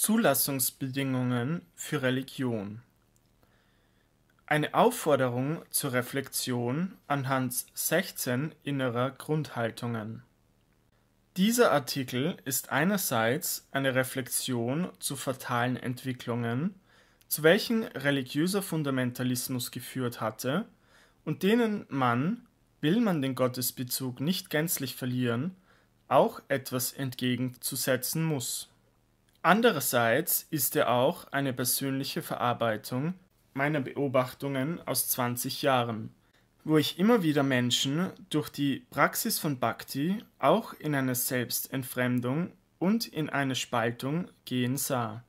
Zulassungsbedingungen für Religion Eine Aufforderung zur Reflexion anhand 16 innerer Grundhaltungen. Dieser Artikel ist einerseits eine Reflexion zu fatalen Entwicklungen, zu welchen religiöser Fundamentalismus geführt hatte und denen man, will man den Gottesbezug nicht gänzlich verlieren, auch etwas entgegenzusetzen muss Andererseits ist er auch eine persönliche Verarbeitung meiner Beobachtungen aus 20 Jahren, wo ich immer wieder Menschen durch die Praxis von Bhakti auch in eine Selbstentfremdung und in eine Spaltung gehen sah.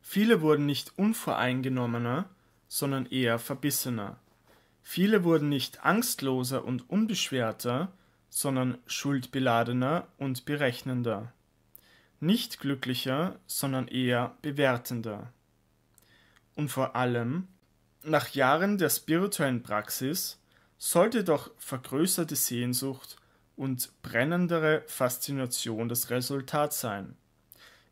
Viele wurden nicht unvoreingenommener, sondern eher verbissener. Viele wurden nicht angstloser und unbeschwerter, sondern schuldbeladener und berechnender nicht glücklicher, sondern eher bewertender. Und vor allem, nach Jahren der spirituellen Praxis sollte doch vergrößerte Sehnsucht und brennendere Faszination das Resultat sein.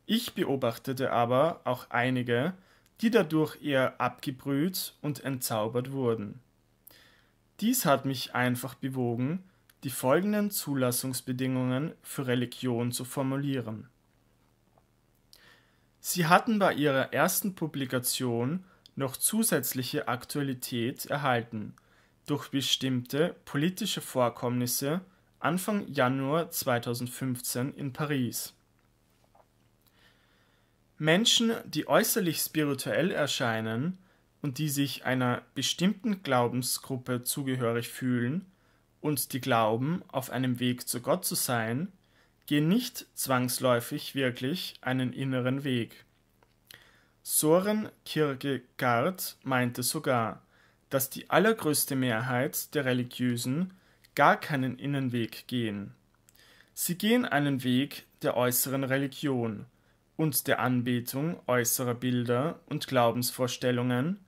Ich beobachtete aber auch einige, die dadurch eher abgebrüht und entzaubert wurden. Dies hat mich einfach bewogen, die folgenden Zulassungsbedingungen für Religion zu formulieren. Sie hatten bei ihrer ersten Publikation noch zusätzliche Aktualität erhalten durch bestimmte politische Vorkommnisse Anfang Januar 2015 in Paris. Menschen, die äußerlich spirituell erscheinen und die sich einer bestimmten Glaubensgruppe zugehörig fühlen und die glauben, auf einem Weg zu Gott zu sein, gehen nicht zwangsläufig wirklich einen inneren Weg. Soren Kierkegaard meinte sogar, dass die allergrößte Mehrheit der Religiösen gar keinen Innenweg gehen. Sie gehen einen Weg der äußeren Religion und der Anbetung äußerer Bilder und Glaubensvorstellungen,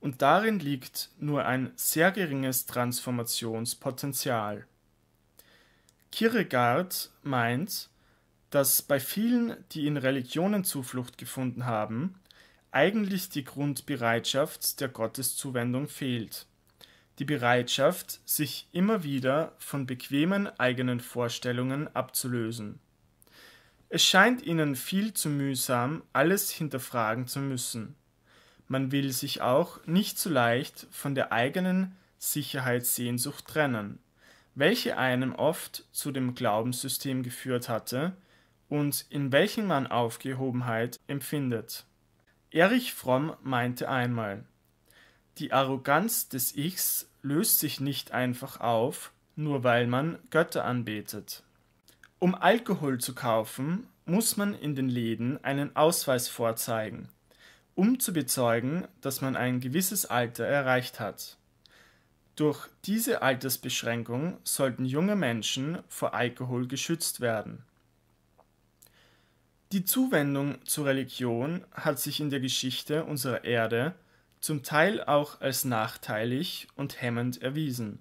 und darin liegt nur ein sehr geringes Transformationspotenzial. Kierkegaard meint, dass bei vielen, die in Religionen Zuflucht gefunden haben, eigentlich die Grundbereitschaft der Gotteszuwendung fehlt. Die Bereitschaft, sich immer wieder von bequemen eigenen Vorstellungen abzulösen. Es scheint ihnen viel zu mühsam, alles hinterfragen zu müssen. Man will sich auch nicht so leicht von der eigenen Sicherheitssehnsucht trennen welche einen oft zu dem Glaubenssystem geführt hatte und in welchem man Aufgehobenheit empfindet. Erich Fromm meinte einmal, die Arroganz des Ichs löst sich nicht einfach auf, nur weil man Götter anbetet. Um Alkohol zu kaufen, muss man in den Läden einen Ausweis vorzeigen, um zu bezeugen, dass man ein gewisses Alter erreicht hat. Durch diese Altersbeschränkung sollten junge Menschen vor Alkohol geschützt werden. Die Zuwendung zur Religion hat sich in der Geschichte unserer Erde zum Teil auch als nachteilig und hemmend erwiesen,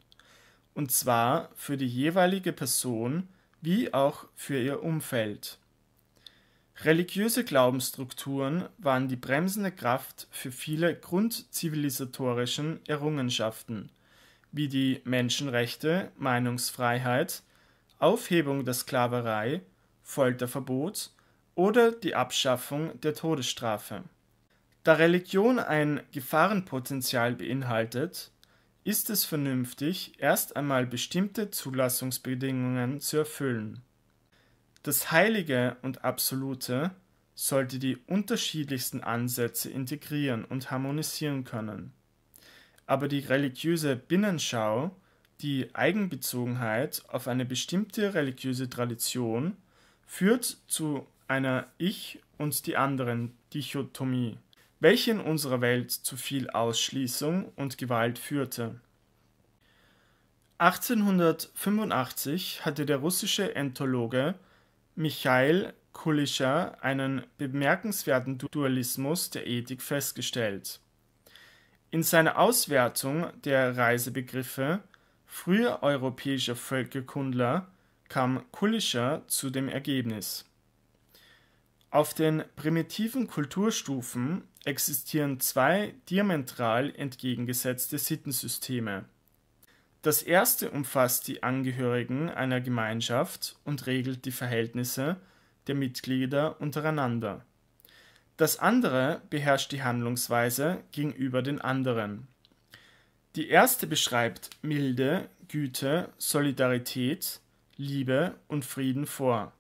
und zwar für die jeweilige Person wie auch für ihr Umfeld. Religiöse Glaubensstrukturen waren die bremsende Kraft für viele grundzivilisatorischen Errungenschaften wie die Menschenrechte, Meinungsfreiheit, Aufhebung der Sklaverei, Folterverbot oder die Abschaffung der Todesstrafe. Da Religion ein Gefahrenpotenzial beinhaltet, ist es vernünftig, erst einmal bestimmte Zulassungsbedingungen zu erfüllen. Das Heilige und Absolute sollte die unterschiedlichsten Ansätze integrieren und harmonisieren können aber die religiöse Binnenschau die Eigenbezogenheit auf eine bestimmte religiöse Tradition führt zu einer Ich und die anderen Dichotomie, welche in unserer Welt zu viel Ausschließung und Gewalt führte. 1885 hatte der russische Entologe Michael Kulischer einen bemerkenswerten Dualismus der Ethik festgestellt in seiner Auswertung der Reisebegriffe früher europäischer Völkerkundler kam Kulischer zu dem Ergebnis: Auf den primitiven Kulturstufen existieren zwei diametral entgegengesetzte Sittensysteme. Das erste umfasst die Angehörigen einer Gemeinschaft und regelt die Verhältnisse der Mitglieder untereinander das andere beherrscht die Handlungsweise gegenüber den anderen. Die erste beschreibt Milde, Güte, Solidarität, Liebe und Frieden vor.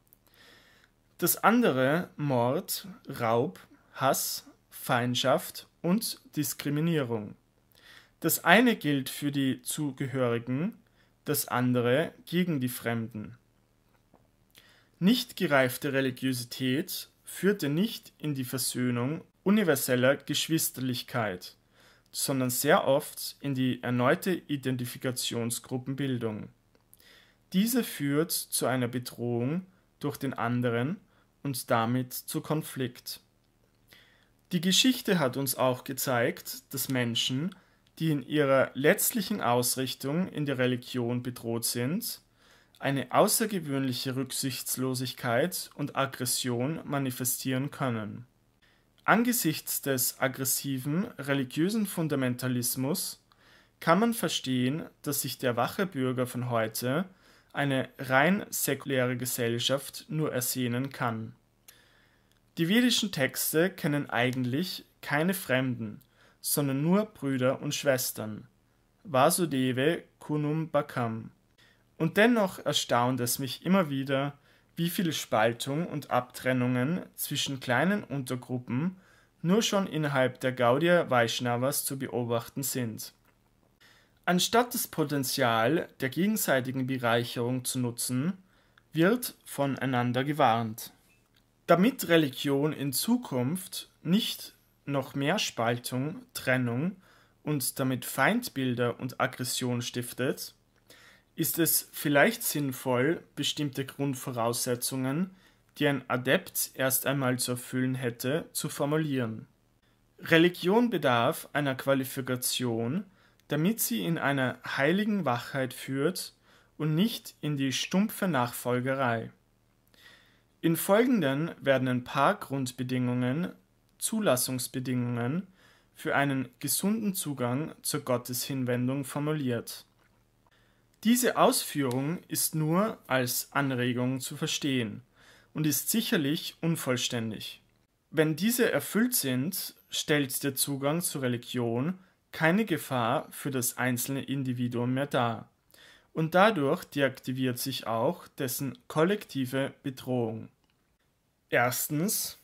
Das andere Mord, Raub, Hass, Feindschaft und Diskriminierung. Das eine gilt für die Zugehörigen, das andere gegen die Fremden. Nicht gereifte Religiosität führte nicht in die Versöhnung universeller Geschwisterlichkeit, sondern sehr oft in die erneute Identifikationsgruppenbildung. Diese führt zu einer Bedrohung durch den anderen und damit zu Konflikt. Die Geschichte hat uns auch gezeigt, dass Menschen, die in ihrer letztlichen Ausrichtung in der Religion bedroht sind, eine außergewöhnliche Rücksichtslosigkeit und Aggression manifestieren können. Angesichts des aggressiven religiösen Fundamentalismus kann man verstehen, dass sich der wache Bürger von heute eine rein säkuläre Gesellschaft nur ersehnen kann. Die vedischen Texte kennen eigentlich keine Fremden, sondern nur Brüder und Schwestern. Vasudeve Kunum Bakam. Und dennoch erstaunt es mich immer wieder, wie viel Spaltung und Abtrennungen zwischen kleinen Untergruppen nur schon innerhalb der Gaudiya Vaishnavas zu beobachten sind. Anstatt das Potenzial der gegenseitigen Bereicherung zu nutzen, wird voneinander gewarnt. Damit Religion in Zukunft nicht noch mehr Spaltung, Trennung und damit Feindbilder und Aggression stiftet, ist es vielleicht sinnvoll, bestimmte Grundvoraussetzungen, die ein Adept erst einmal zu erfüllen hätte, zu formulieren. Religion bedarf einer Qualifikation, damit sie in einer heiligen Wachheit führt und nicht in die stumpfe Nachfolgerei. Im Folgenden werden ein paar Grundbedingungen, Zulassungsbedingungen für einen gesunden Zugang zur Gotteshinwendung formuliert diese Ausführung ist nur als Anregung zu verstehen und ist sicherlich unvollständig. Wenn diese erfüllt sind, stellt der Zugang zur Religion keine Gefahr für das einzelne Individuum mehr dar und dadurch deaktiviert sich auch dessen kollektive Bedrohung. Erstens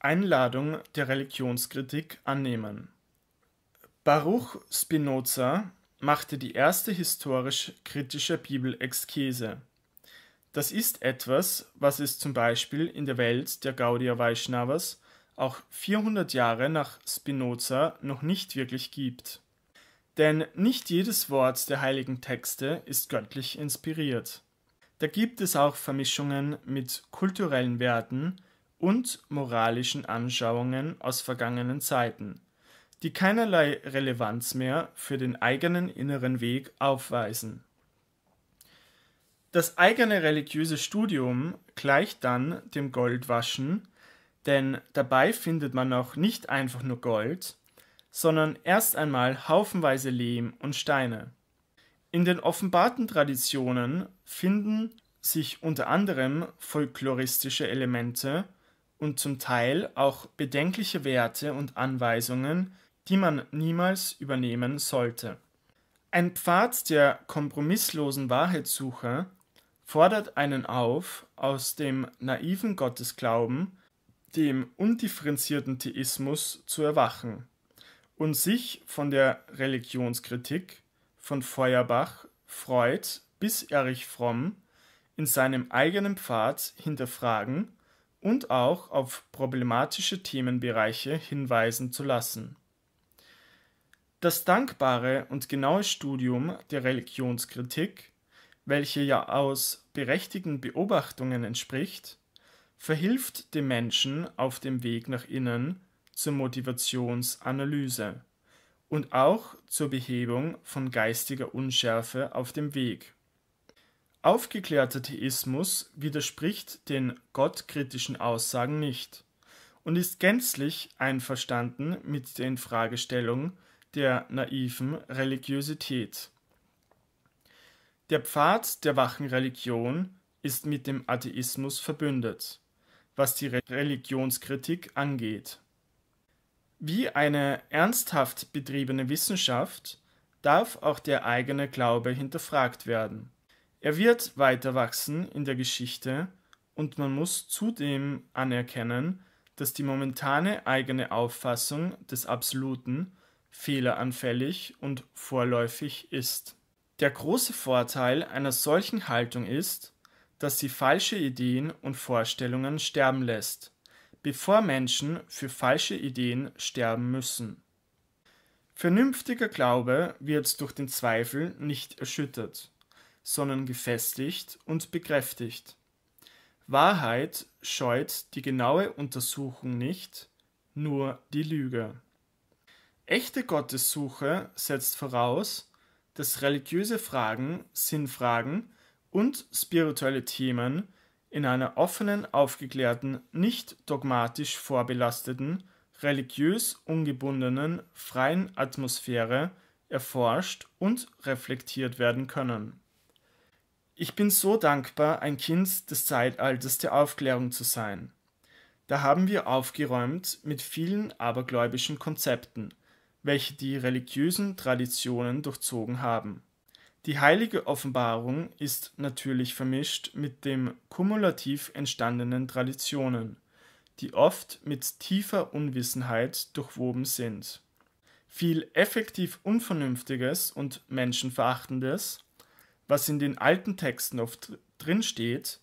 Einladung der Religionskritik annehmen. Baruch Spinoza machte die erste historisch-kritische Bibelexegese. Das ist etwas, was es zum Beispiel in der Welt der Gaudia Vaishnavas auch 400 Jahre nach Spinoza noch nicht wirklich gibt. Denn nicht jedes Wort der heiligen Texte ist göttlich inspiriert. Da gibt es auch Vermischungen mit kulturellen Werten und moralischen Anschauungen aus vergangenen Zeiten, die keinerlei Relevanz mehr für den eigenen inneren Weg aufweisen. Das eigene religiöse Studium gleicht dann dem Goldwaschen, denn dabei findet man auch nicht einfach nur Gold, sondern erst einmal haufenweise Lehm und Steine. In den offenbarten Traditionen finden sich unter anderem folkloristische Elemente und zum Teil auch bedenkliche Werte und Anweisungen die man niemals übernehmen sollte. Ein Pfad der kompromisslosen Wahrheitssuche fordert einen auf, aus dem naiven Gottesglauben, dem undifferenzierten Theismus zu erwachen und sich von der Religionskritik von Feuerbach, Freud bis Erich Fromm in seinem eigenen Pfad hinterfragen und auch auf problematische Themenbereiche hinweisen zu lassen das dankbare und genaue Studium der Religionskritik, welche ja aus berechtigten Beobachtungen entspricht, verhilft dem Menschen auf dem Weg nach innen zur Motivationsanalyse und auch zur Behebung von geistiger Unschärfe auf dem Weg. Aufgeklärter Theismus widerspricht den gottkritischen Aussagen nicht und ist gänzlich einverstanden mit der Infragestellung der naiven Religiosität. Der Pfad der wachen Religion ist mit dem Atheismus verbündet, was die Religionskritik angeht. Wie eine ernsthaft betriebene Wissenschaft darf auch der eigene Glaube hinterfragt werden. Er wird weiter wachsen in der Geschichte und man muss zudem anerkennen, dass die momentane eigene Auffassung des Absoluten fehleranfällig und vorläufig ist. Der große Vorteil einer solchen Haltung ist, dass sie falsche Ideen und Vorstellungen sterben lässt, bevor Menschen für falsche Ideen sterben müssen. Vernünftiger Glaube wird durch den Zweifel nicht erschüttert, sondern gefestigt und bekräftigt. Wahrheit scheut die genaue Untersuchung nicht, nur die Lüge. Echte Gottessuche setzt voraus, dass religiöse Fragen, Sinnfragen und spirituelle Themen in einer offenen, aufgeklärten, nicht dogmatisch vorbelasteten, religiös ungebundenen, freien Atmosphäre erforscht und reflektiert werden können. Ich bin so dankbar, ein Kind des Zeitalters der Aufklärung zu sein. Da haben wir aufgeräumt mit vielen abergläubischen Konzepten, welche die religiösen Traditionen durchzogen haben. Die heilige Offenbarung ist natürlich vermischt mit den kumulativ entstandenen Traditionen, die oft mit tiefer Unwissenheit durchwoben sind. Viel effektiv Unvernünftiges und Menschenverachtendes, was in den alten Texten oft drinsteht,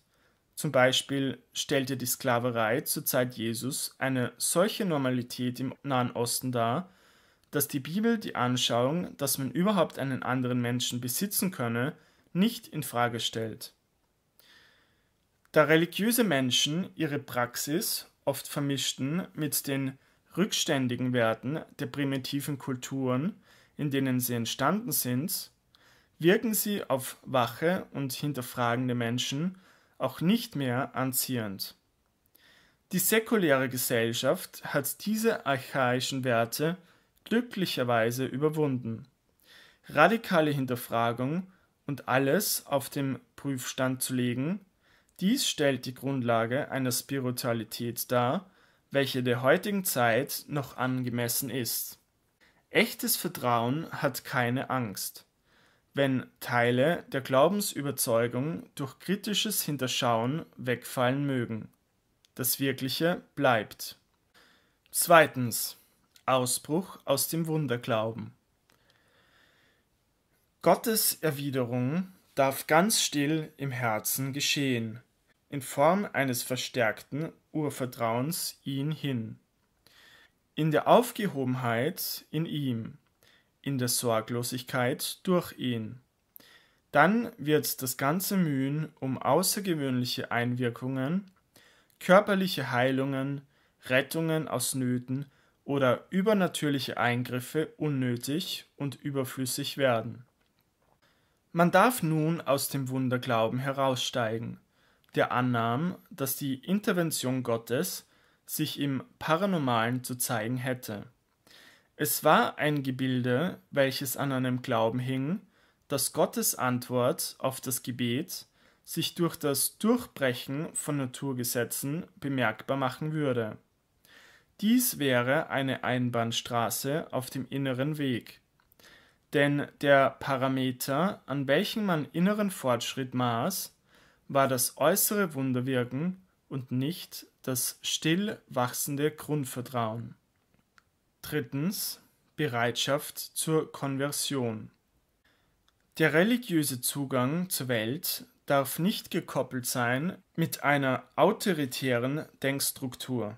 zum Beispiel stellte die Sklaverei zur Zeit Jesus eine solche Normalität im Nahen Osten dar, dass die Bibel die Anschauung, dass man überhaupt einen anderen Menschen besitzen könne, nicht in Frage stellt. Da religiöse Menschen ihre Praxis oft vermischten mit den rückständigen Werten der primitiven Kulturen, in denen sie entstanden sind, wirken sie auf wache und hinterfragende Menschen auch nicht mehr anziehend. Die säkuläre Gesellschaft hat diese archaischen Werte glücklicherweise überwunden. Radikale Hinterfragung und alles auf dem Prüfstand zu legen, dies stellt die Grundlage einer Spiritualität dar, welche der heutigen Zeit noch angemessen ist. Echtes Vertrauen hat keine Angst. Wenn Teile der Glaubensüberzeugung durch kritisches Hinterschauen wegfallen mögen. Das Wirkliche bleibt. Zweitens. Ausbruch aus dem Wunderglauben. Gottes Erwiderung darf ganz still im Herzen geschehen, in Form eines verstärkten Urvertrauens ihn hin. In der Aufgehobenheit in ihm, in der Sorglosigkeit durch ihn. Dann wird das ganze Mühen um außergewöhnliche Einwirkungen, körperliche Heilungen, Rettungen aus Nöten oder übernatürliche Eingriffe unnötig und überflüssig werden. Man darf nun aus dem Wunderglauben heraussteigen, der Annahmen, dass die Intervention Gottes sich im Paranormalen zu zeigen hätte. Es war ein Gebilde, welches an einem Glauben hing, dass Gottes Antwort auf das Gebet sich durch das Durchbrechen von Naturgesetzen bemerkbar machen würde. Dies wäre eine Einbahnstraße auf dem inneren Weg. Denn der Parameter, an welchem man inneren Fortschritt maß, war das äußere Wunderwirken und nicht das still wachsende Grundvertrauen. Drittens Bereitschaft zur Konversion. Der religiöse Zugang zur Welt darf nicht gekoppelt sein mit einer autoritären Denkstruktur.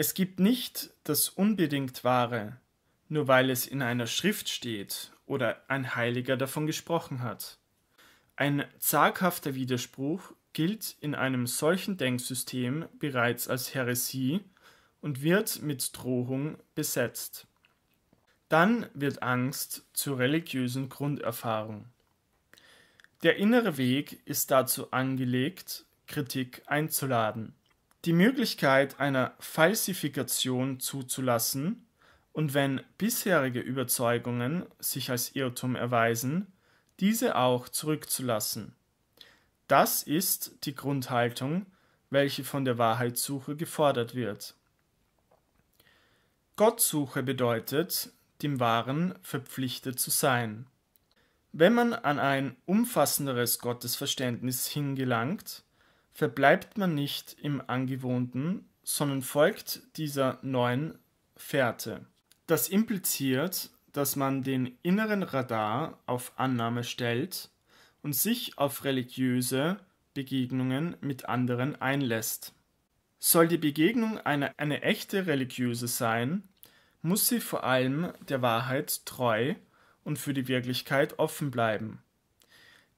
Es gibt nicht das unbedingt Wahre, nur weil es in einer Schrift steht oder ein Heiliger davon gesprochen hat. Ein zaghafter Widerspruch gilt in einem solchen Denksystem bereits als Häresie und wird mit Drohung besetzt. Dann wird Angst zur religiösen Grunderfahrung. Der innere Weg ist dazu angelegt, Kritik einzuladen die Möglichkeit einer Falsifikation zuzulassen und wenn bisherige Überzeugungen sich als Irrtum erweisen, diese auch zurückzulassen. Das ist die Grundhaltung, welche von der Wahrheitssuche gefordert wird. Gottsuche bedeutet, dem Wahren verpflichtet zu sein. Wenn man an ein umfassenderes Gottesverständnis hingelangt, verbleibt man nicht im Angewohnten, sondern folgt dieser neuen Fährte. Das impliziert, dass man den inneren Radar auf Annahme stellt und sich auf religiöse Begegnungen mit anderen einlässt. Soll die Begegnung eine, eine echte religiöse sein, muss sie vor allem der Wahrheit treu und für die Wirklichkeit offen bleiben.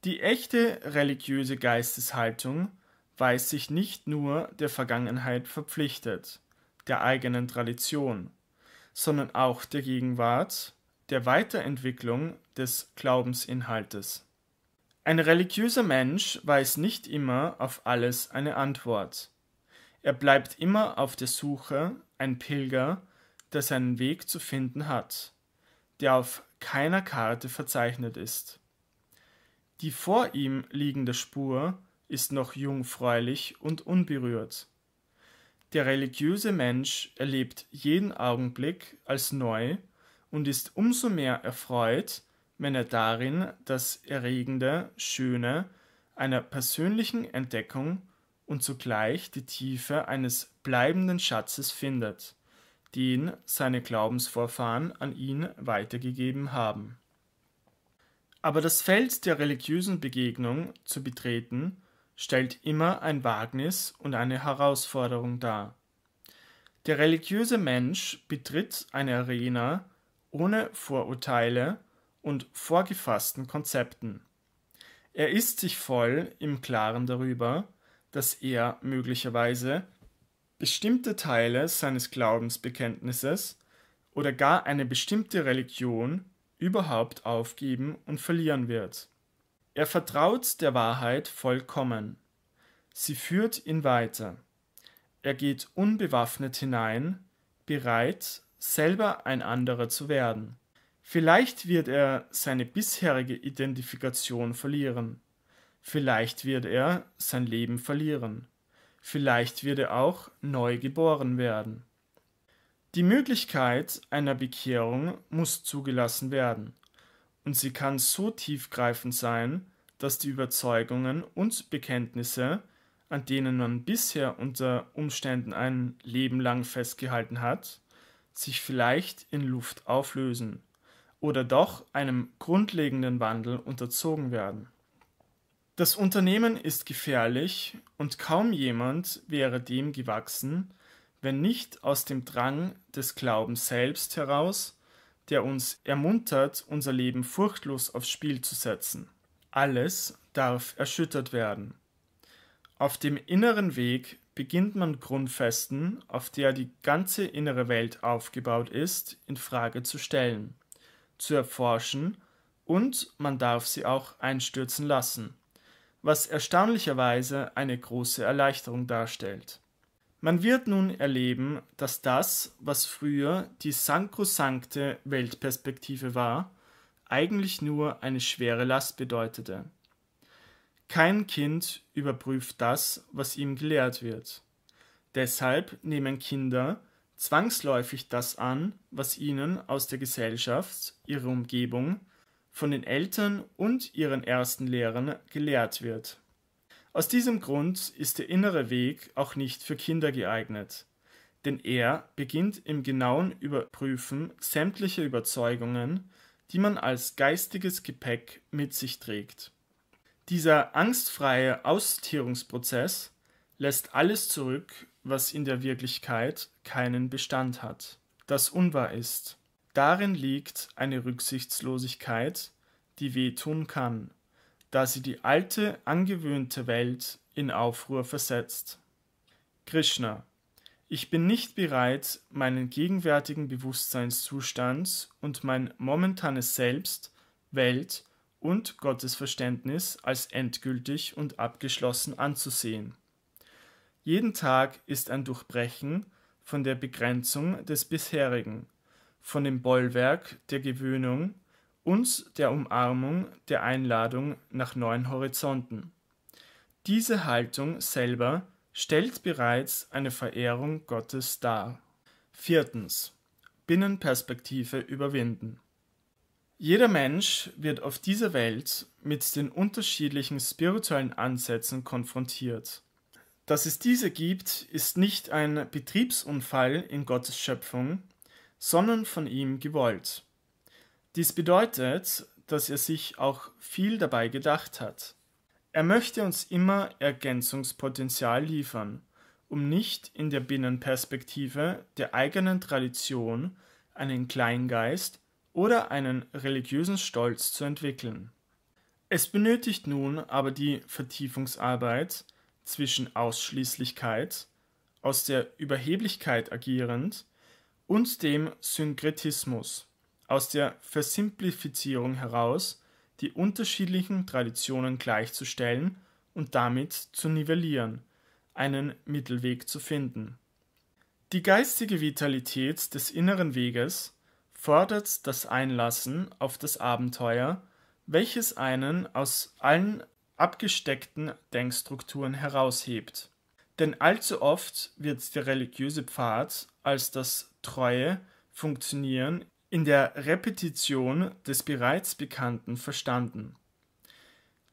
Die echte religiöse Geisteshaltung weiß sich nicht nur der Vergangenheit verpflichtet, der eigenen Tradition, sondern auch der Gegenwart, der Weiterentwicklung des Glaubensinhaltes. Ein religiöser Mensch weiß nicht immer auf alles eine Antwort. Er bleibt immer auf der Suche, ein Pilger, der seinen Weg zu finden hat, der auf keiner Karte verzeichnet ist. Die vor ihm liegende Spur ist noch jungfräulich und unberührt. Der religiöse Mensch erlebt jeden Augenblick als neu und ist umso mehr erfreut, wenn er darin das Erregende, Schöne einer persönlichen Entdeckung und zugleich die Tiefe eines bleibenden Schatzes findet, den seine Glaubensvorfahren an ihn weitergegeben haben. Aber das Feld der religiösen Begegnung zu betreten stellt immer ein Wagnis und eine Herausforderung dar. Der religiöse Mensch betritt eine Arena ohne Vorurteile und vorgefassten Konzepten. Er ist sich voll im Klaren darüber, dass er möglicherweise bestimmte Teile seines Glaubensbekenntnisses oder gar eine bestimmte Religion überhaupt aufgeben und verlieren wird. Er vertraut der Wahrheit vollkommen. Sie führt ihn weiter. Er geht unbewaffnet hinein, bereit, selber ein anderer zu werden. Vielleicht wird er seine bisherige Identifikation verlieren. Vielleicht wird er sein Leben verlieren. Vielleicht wird er auch neu geboren werden. Die Möglichkeit einer Bekehrung muss zugelassen werden, und sie kann so tiefgreifend sein, dass die Überzeugungen und Bekenntnisse, an denen man bisher unter Umständen ein Leben lang festgehalten hat, sich vielleicht in Luft auflösen oder doch einem grundlegenden Wandel unterzogen werden. Das Unternehmen ist gefährlich und kaum jemand wäre dem gewachsen, wenn nicht aus dem Drang des Glaubens selbst heraus, der uns ermuntert, unser Leben furchtlos aufs Spiel zu setzen. Alles darf erschüttert werden. Auf dem inneren Weg beginnt man Grundfesten, auf der die ganze innere Welt aufgebaut ist, in Frage zu stellen, zu erforschen und man darf sie auch einstürzen lassen, was erstaunlicherweise eine große Erleichterung darstellt. Man wird nun erleben, dass das, was früher die Sankrosankte Weltperspektive war, eigentlich nur eine schwere Last bedeutete. Kein Kind überprüft das, was ihm gelehrt wird. Deshalb nehmen Kinder zwangsläufig das an, was ihnen aus der Gesellschaft, ihrer Umgebung, von den Eltern und ihren ersten Lehrern gelehrt wird. Aus diesem Grund ist der innere Weg auch nicht für Kinder geeignet, denn er beginnt im genauen Überprüfen sämtlicher Überzeugungen, die man als geistiges Gepäck mit sich trägt. Dieser angstfreie Aussortierungsprozess lässt alles zurück, was in der Wirklichkeit keinen Bestand hat, das unwahr ist. Darin liegt eine Rücksichtslosigkeit, die wehtun kann, da sie die alte, angewöhnte Welt in Aufruhr versetzt. Krishna ich bin nicht bereit, meinen gegenwärtigen Bewusstseinszustand und mein momentanes Selbst, Welt und Gottesverständnis als endgültig und abgeschlossen anzusehen. Jeden Tag ist ein Durchbrechen von der Begrenzung des bisherigen, von dem Bollwerk der Gewöhnung und der Umarmung der Einladung nach neuen Horizonten. Diese Haltung selber stellt bereits eine Verehrung Gottes dar. Viertens. Binnenperspektive überwinden. Jeder Mensch wird auf dieser Welt mit den unterschiedlichen spirituellen Ansätzen konfrontiert. Dass es diese gibt, ist nicht ein Betriebsunfall in Gottes Schöpfung, sondern von ihm gewollt. Dies bedeutet, dass er sich auch viel dabei gedacht hat. Er möchte uns immer Ergänzungspotenzial liefern, um nicht in der Binnenperspektive der eigenen Tradition einen Kleingeist oder einen religiösen Stolz zu entwickeln. Es benötigt nun aber die Vertiefungsarbeit zwischen Ausschließlichkeit, aus der Überheblichkeit agierend, und dem Synkretismus, aus der Versimplifizierung heraus die unterschiedlichen Traditionen gleichzustellen und damit zu nivellieren, einen Mittelweg zu finden. Die geistige Vitalität des inneren Weges fordert das Einlassen auf das Abenteuer, welches einen aus allen abgesteckten Denkstrukturen heraushebt. Denn allzu oft wird der religiöse Pfad als das treue Funktionieren in der Repetition des bereits Bekannten verstanden.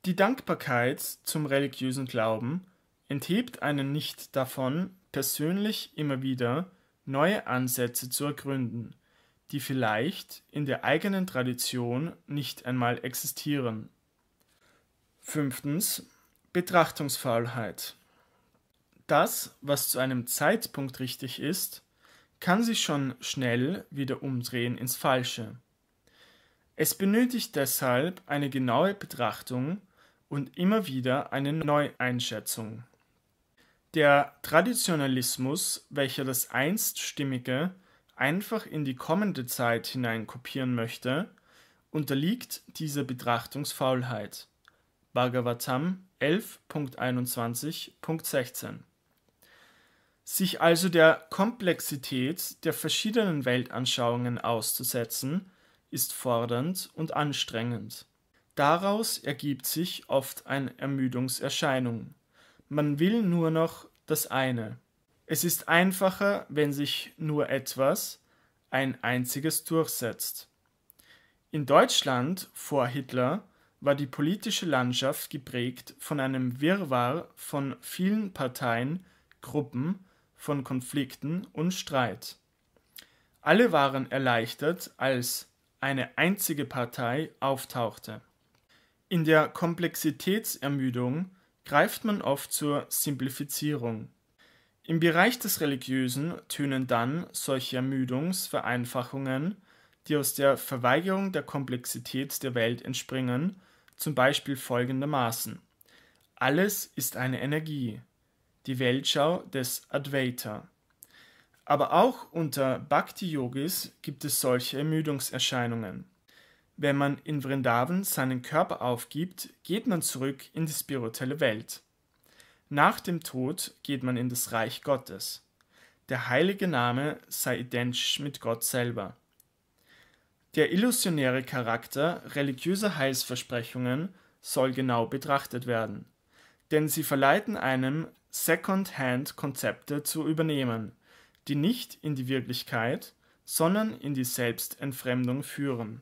Die Dankbarkeit zum religiösen Glauben enthebt einen nicht davon, persönlich immer wieder neue Ansätze zu ergründen, die vielleicht in der eigenen Tradition nicht einmal existieren. Fünftens. Betrachtungsfaulheit. Das, was zu einem Zeitpunkt richtig ist, kann sich schon schnell wieder umdrehen ins Falsche. Es benötigt deshalb eine genaue Betrachtung und immer wieder eine Neueinschätzung. Der Traditionalismus, welcher das einst Stimmige einfach in die kommende Zeit hinein kopieren möchte, unterliegt dieser Betrachtungsfaulheit. Bhagavatam 11.21.16 sich also der Komplexität der verschiedenen Weltanschauungen auszusetzen, ist fordernd und anstrengend. Daraus ergibt sich oft eine Ermüdungserscheinung. Man will nur noch das eine. Es ist einfacher, wenn sich nur etwas, ein einziges durchsetzt. In Deutschland vor Hitler war die politische Landschaft geprägt von einem Wirrwarr von vielen Parteien, Gruppen von Konflikten und Streit. Alle waren erleichtert, als eine einzige Partei auftauchte. In der Komplexitätsermüdung greift man oft zur Simplifizierung. Im Bereich des Religiösen tönen dann solche Ermüdungsvereinfachungen, die aus der Verweigerung der Komplexität der Welt entspringen, zum Beispiel folgendermaßen Alles ist eine Energie, die Weltschau des Advaita. Aber auch unter Bhakti-Yogis gibt es solche Ermüdungserscheinungen. Wenn man in Vrindavan seinen Körper aufgibt, geht man zurück in die spirituelle Welt. Nach dem Tod geht man in das Reich Gottes. Der heilige Name sei identisch mit Gott selber. Der illusionäre Charakter religiöser Heilsversprechungen soll genau betrachtet werden, denn sie verleiten einem Second-Hand-Konzepte zu übernehmen, die nicht in die Wirklichkeit, sondern in die Selbstentfremdung führen.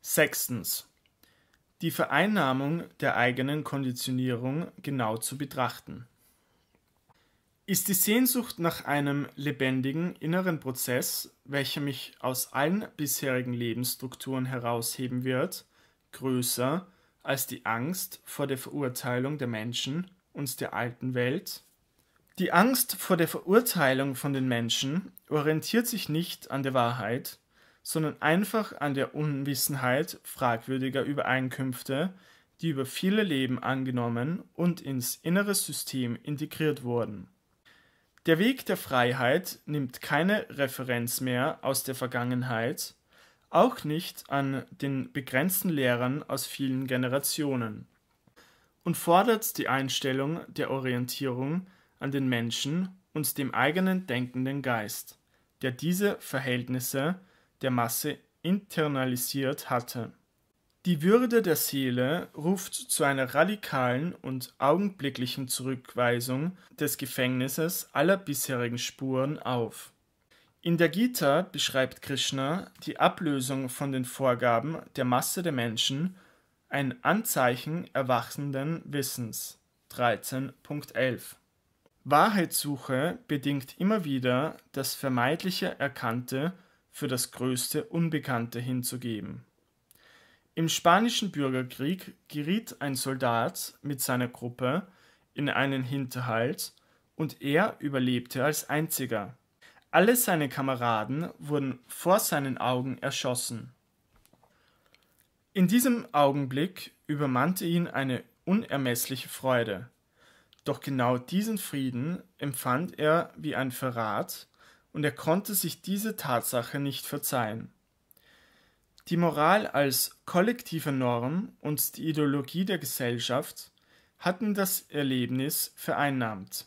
Sechstens. Die Vereinnahmung der eigenen Konditionierung genau zu betrachten. Ist die Sehnsucht nach einem lebendigen inneren Prozess, welcher mich aus allen bisherigen Lebensstrukturen herausheben wird, größer als die Angst vor der Verurteilung der Menschen und der alten Welt. Die Angst vor der Verurteilung von den Menschen orientiert sich nicht an der Wahrheit, sondern einfach an der Unwissenheit fragwürdiger Übereinkünfte, die über viele Leben angenommen und ins innere System integriert wurden. Der Weg der Freiheit nimmt keine Referenz mehr aus der Vergangenheit, auch nicht an den begrenzten Lehrern aus vielen Generationen und fordert die Einstellung der Orientierung an den Menschen und dem eigenen denkenden Geist, der diese Verhältnisse der Masse internalisiert hatte. Die Würde der Seele ruft zu einer radikalen und augenblicklichen Zurückweisung des Gefängnisses aller bisherigen Spuren auf. In der Gita beschreibt Krishna die Ablösung von den Vorgaben der Masse der Menschen ein Anzeichen erwachsenden Wissens 13.11. Wahrheitssuche bedingt immer wieder, das vermeintliche Erkannte für das größte Unbekannte hinzugeben. Im Spanischen Bürgerkrieg geriet ein Soldat mit seiner Gruppe in einen Hinterhalt und er überlebte als einziger. Alle seine Kameraden wurden vor seinen Augen erschossen. In diesem Augenblick übermannte ihn eine unermessliche Freude. Doch genau diesen Frieden empfand er wie ein Verrat, und er konnte sich diese Tatsache nicht verzeihen. Die Moral als kollektive Norm und die Ideologie der Gesellschaft hatten das Erlebnis vereinnahmt.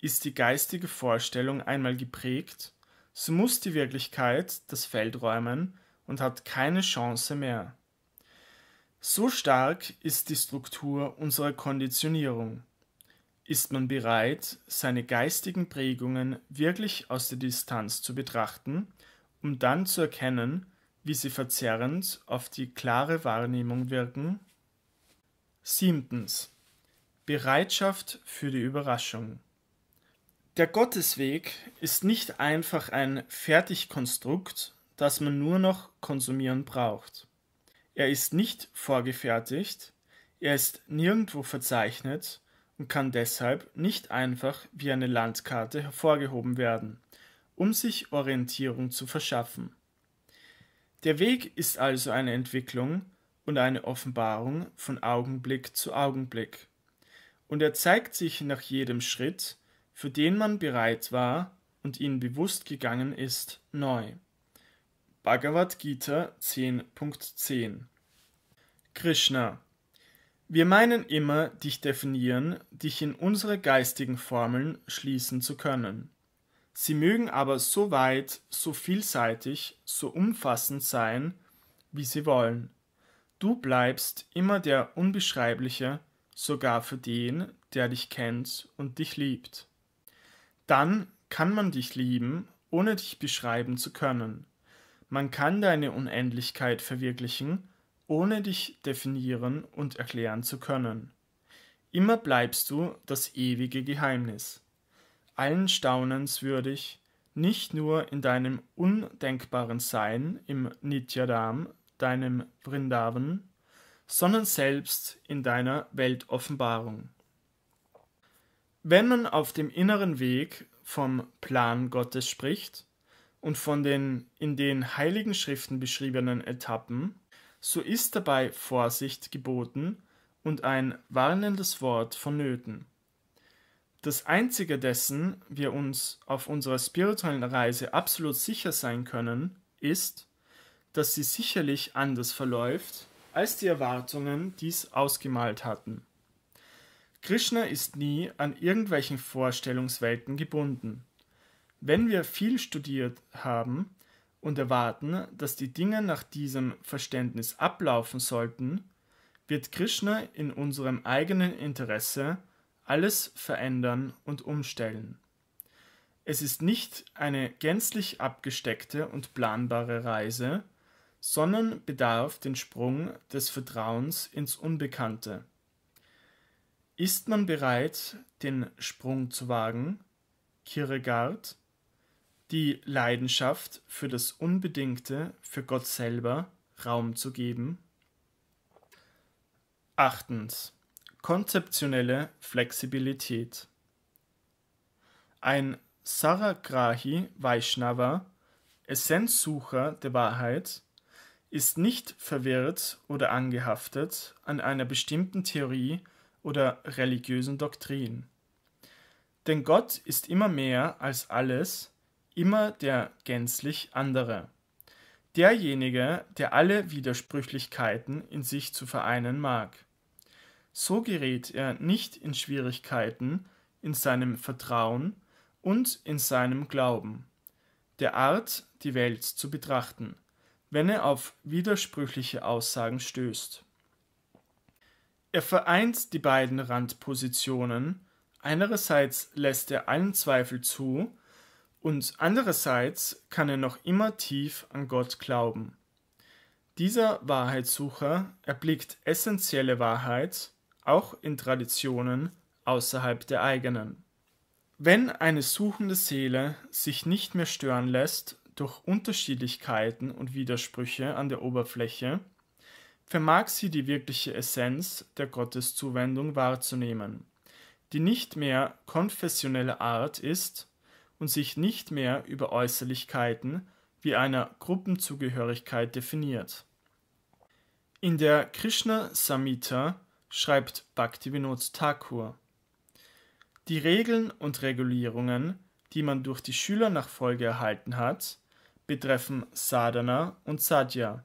Ist die geistige Vorstellung einmal geprägt, so muss die Wirklichkeit das Feld räumen, und hat keine Chance mehr. So stark ist die Struktur unserer Konditionierung. Ist man bereit, seine geistigen Prägungen wirklich aus der Distanz zu betrachten, um dann zu erkennen, wie sie verzerrend auf die klare Wahrnehmung wirken? Siebtens. Bereitschaft für die Überraschung. Der Gottesweg ist nicht einfach ein Fertigkonstrukt, das man nur noch konsumieren braucht. Er ist nicht vorgefertigt, er ist nirgendwo verzeichnet und kann deshalb nicht einfach wie eine Landkarte hervorgehoben werden, um sich Orientierung zu verschaffen. Der Weg ist also eine Entwicklung und eine Offenbarung von Augenblick zu Augenblick. Und er zeigt sich nach jedem Schritt, für den man bereit war und ihn bewusst gegangen ist, neu. Bhagavad Gita 10.10 Krishna Wir meinen immer, dich definieren, dich in unsere geistigen Formeln schließen zu können. Sie mögen aber so weit, so vielseitig, so umfassend sein, wie sie wollen. Du bleibst immer der Unbeschreibliche, sogar für den, der dich kennt und dich liebt. Dann kann man dich lieben, ohne dich beschreiben zu können. Man kann deine Unendlichkeit verwirklichen, ohne dich definieren und erklären zu können. Immer bleibst du das ewige Geheimnis, allen staunenswürdig, nicht nur in deinem undenkbaren Sein im Nityadam, deinem Vrindavan, sondern selbst in deiner Weltoffenbarung. Wenn man auf dem inneren Weg vom Plan Gottes spricht, und von den in den Heiligen Schriften beschriebenen Etappen, so ist dabei Vorsicht geboten und ein warnendes Wort vonnöten. Das Einzige, dessen wir uns auf unserer spirituellen Reise absolut sicher sein können, ist, dass sie sicherlich anders verläuft, als die Erwartungen dies ausgemalt hatten. Krishna ist nie an irgendwelchen Vorstellungswelten gebunden. Wenn wir viel studiert haben und erwarten, dass die Dinge nach diesem Verständnis ablaufen sollten, wird Krishna in unserem eigenen Interesse alles verändern und umstellen. Es ist nicht eine gänzlich abgesteckte und planbare Reise, sondern bedarf den Sprung des Vertrauens ins Unbekannte. Ist man bereit, den Sprung zu wagen? Kierkegaard die Leidenschaft für das Unbedingte, für Gott selber Raum zu geben. Achtens. Konzeptionelle Flexibilität. Ein Saragrahi Vaishnava, Essenzsucher der Wahrheit, ist nicht verwirrt oder angehaftet an einer bestimmten Theorie oder religiösen Doktrin. Denn Gott ist immer mehr als alles, immer der gänzlich andere. Derjenige, der alle Widersprüchlichkeiten in sich zu vereinen mag. So gerät er nicht in Schwierigkeiten in seinem Vertrauen und in seinem Glauben, der Art, die Welt zu betrachten, wenn er auf widersprüchliche Aussagen stößt. Er vereint die beiden Randpositionen, einerseits lässt er allen Zweifel zu, und andererseits kann er noch immer tief an Gott glauben. Dieser Wahrheitssucher erblickt essentielle Wahrheit auch in Traditionen außerhalb der eigenen. Wenn eine suchende Seele sich nicht mehr stören lässt durch Unterschiedlichkeiten und Widersprüche an der Oberfläche, vermag sie die wirkliche Essenz der Gotteszuwendung wahrzunehmen, die nicht mehr konfessionelle Art ist, und sich nicht mehr über Äußerlichkeiten wie einer Gruppenzugehörigkeit definiert. In der Krishna Samhita schreibt Bhaktivinoda Thakur, die Regeln und Regulierungen, die man durch die Schülernachfolge erhalten hat, betreffen Sadhana und Sadhya,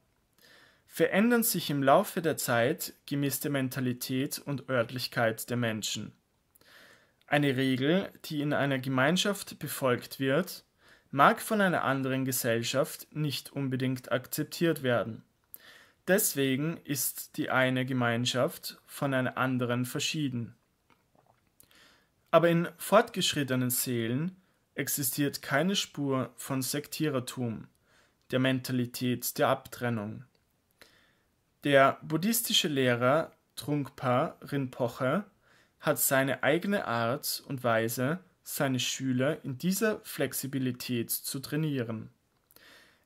verändern sich im Laufe der Zeit gemäß der Mentalität und Örtlichkeit der Menschen. Eine Regel, die in einer Gemeinschaft befolgt wird, mag von einer anderen Gesellschaft nicht unbedingt akzeptiert werden. Deswegen ist die eine Gemeinschaft von einer anderen verschieden. Aber in fortgeschrittenen Seelen existiert keine Spur von Sektierertum, der Mentalität der Abtrennung. Der buddhistische Lehrer Trungpa Rinpoche hat seine eigene Art und Weise, seine Schüler in dieser Flexibilität zu trainieren.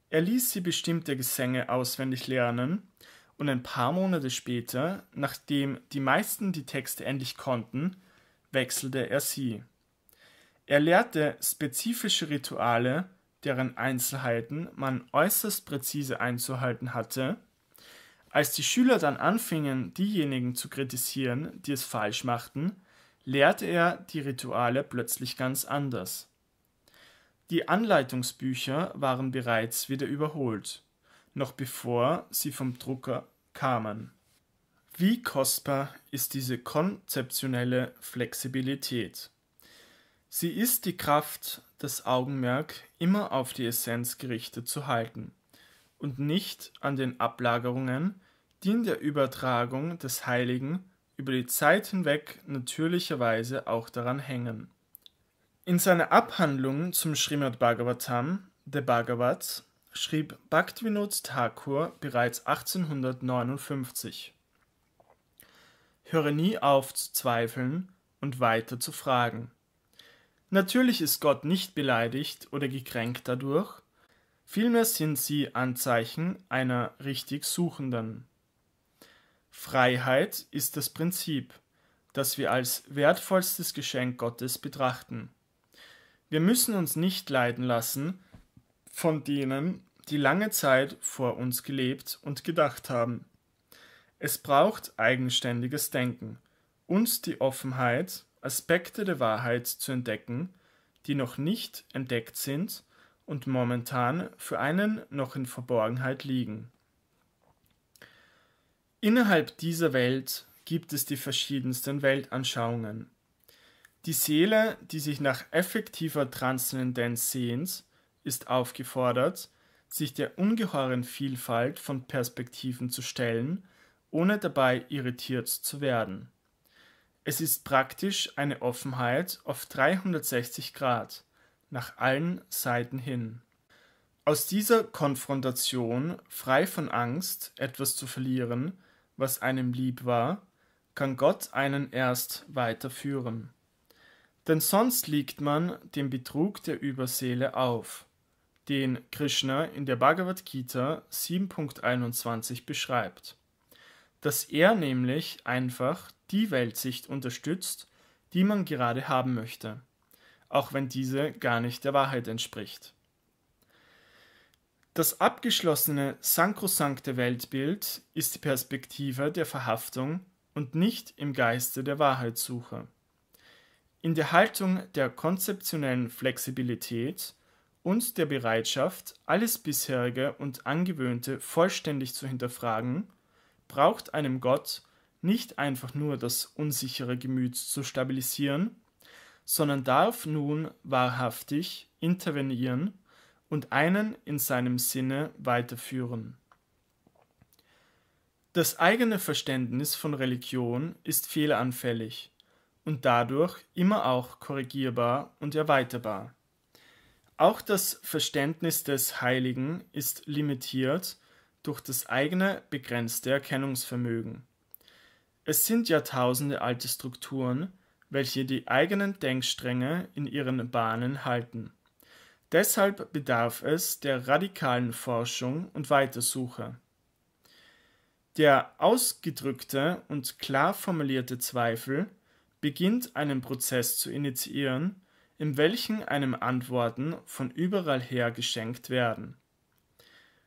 Er ließ sie bestimmte Gesänge auswendig lernen und ein paar Monate später, nachdem die meisten die Texte endlich konnten, wechselte er sie. Er lehrte spezifische Rituale, deren Einzelheiten man äußerst präzise einzuhalten hatte, als die Schüler dann anfingen, diejenigen zu kritisieren, die es falsch machten, lehrte er die Rituale plötzlich ganz anders. Die Anleitungsbücher waren bereits wieder überholt, noch bevor sie vom Drucker kamen. Wie kostbar ist diese konzeptionelle Flexibilität? Sie ist die Kraft, das Augenmerk immer auf die Essenz gerichtet zu halten und nicht an den Ablagerungen, die in der Übertragung des Heiligen über die Zeit hinweg natürlicherweise auch daran hängen. In seiner Abhandlung zum Srimad Bhagavatam, der Bhagavat, schrieb Bhaktivinoda Thakur bereits 1859. Höre nie auf zu zweifeln und weiter zu fragen. Natürlich ist Gott nicht beleidigt oder gekränkt dadurch, Vielmehr sind sie Anzeichen einer richtig Suchenden. Freiheit ist das Prinzip, das wir als wertvollstes Geschenk Gottes betrachten. Wir müssen uns nicht leiden lassen von denen, die lange Zeit vor uns gelebt und gedacht haben. Es braucht eigenständiges Denken und die Offenheit, Aspekte der Wahrheit zu entdecken, die noch nicht entdeckt sind, und momentan für einen noch in Verborgenheit liegen. Innerhalb dieser Welt gibt es die verschiedensten Weltanschauungen. Die Seele, die sich nach effektiver Transzendenz sehnt, ist aufgefordert, sich der ungeheuren Vielfalt von Perspektiven zu stellen, ohne dabei irritiert zu werden. Es ist praktisch eine Offenheit auf 360 Grad, nach allen Seiten hin. Aus dieser Konfrontation, frei von Angst, etwas zu verlieren, was einem lieb war, kann Gott einen erst weiterführen. Denn sonst liegt man dem Betrug der Überseele auf, den Krishna in der Bhagavad Gita 7.21 beschreibt. Dass er nämlich einfach die Weltsicht unterstützt, die man gerade haben möchte auch wenn diese gar nicht der Wahrheit entspricht. Das abgeschlossene sankrosankte Weltbild ist die Perspektive der Verhaftung und nicht im Geiste der Wahrheitssuche. In der Haltung der konzeptionellen Flexibilität und der Bereitschaft, alles bisherige und angewöhnte vollständig zu hinterfragen, braucht einem Gott nicht einfach nur das unsichere Gemüt zu stabilisieren, sondern darf nun wahrhaftig intervenieren und einen in seinem Sinne weiterführen. Das eigene Verständnis von Religion ist fehleranfällig und dadurch immer auch korrigierbar und erweiterbar. Auch das Verständnis des Heiligen ist limitiert durch das eigene begrenzte Erkennungsvermögen. Es sind jahrtausende alte Strukturen, welche die eigenen Denkstränge in ihren Bahnen halten. Deshalb bedarf es der radikalen Forschung und Weitersuche. Der ausgedrückte und klar formulierte Zweifel beginnt einen Prozess zu initiieren, in welchen einem Antworten von überall her geschenkt werden.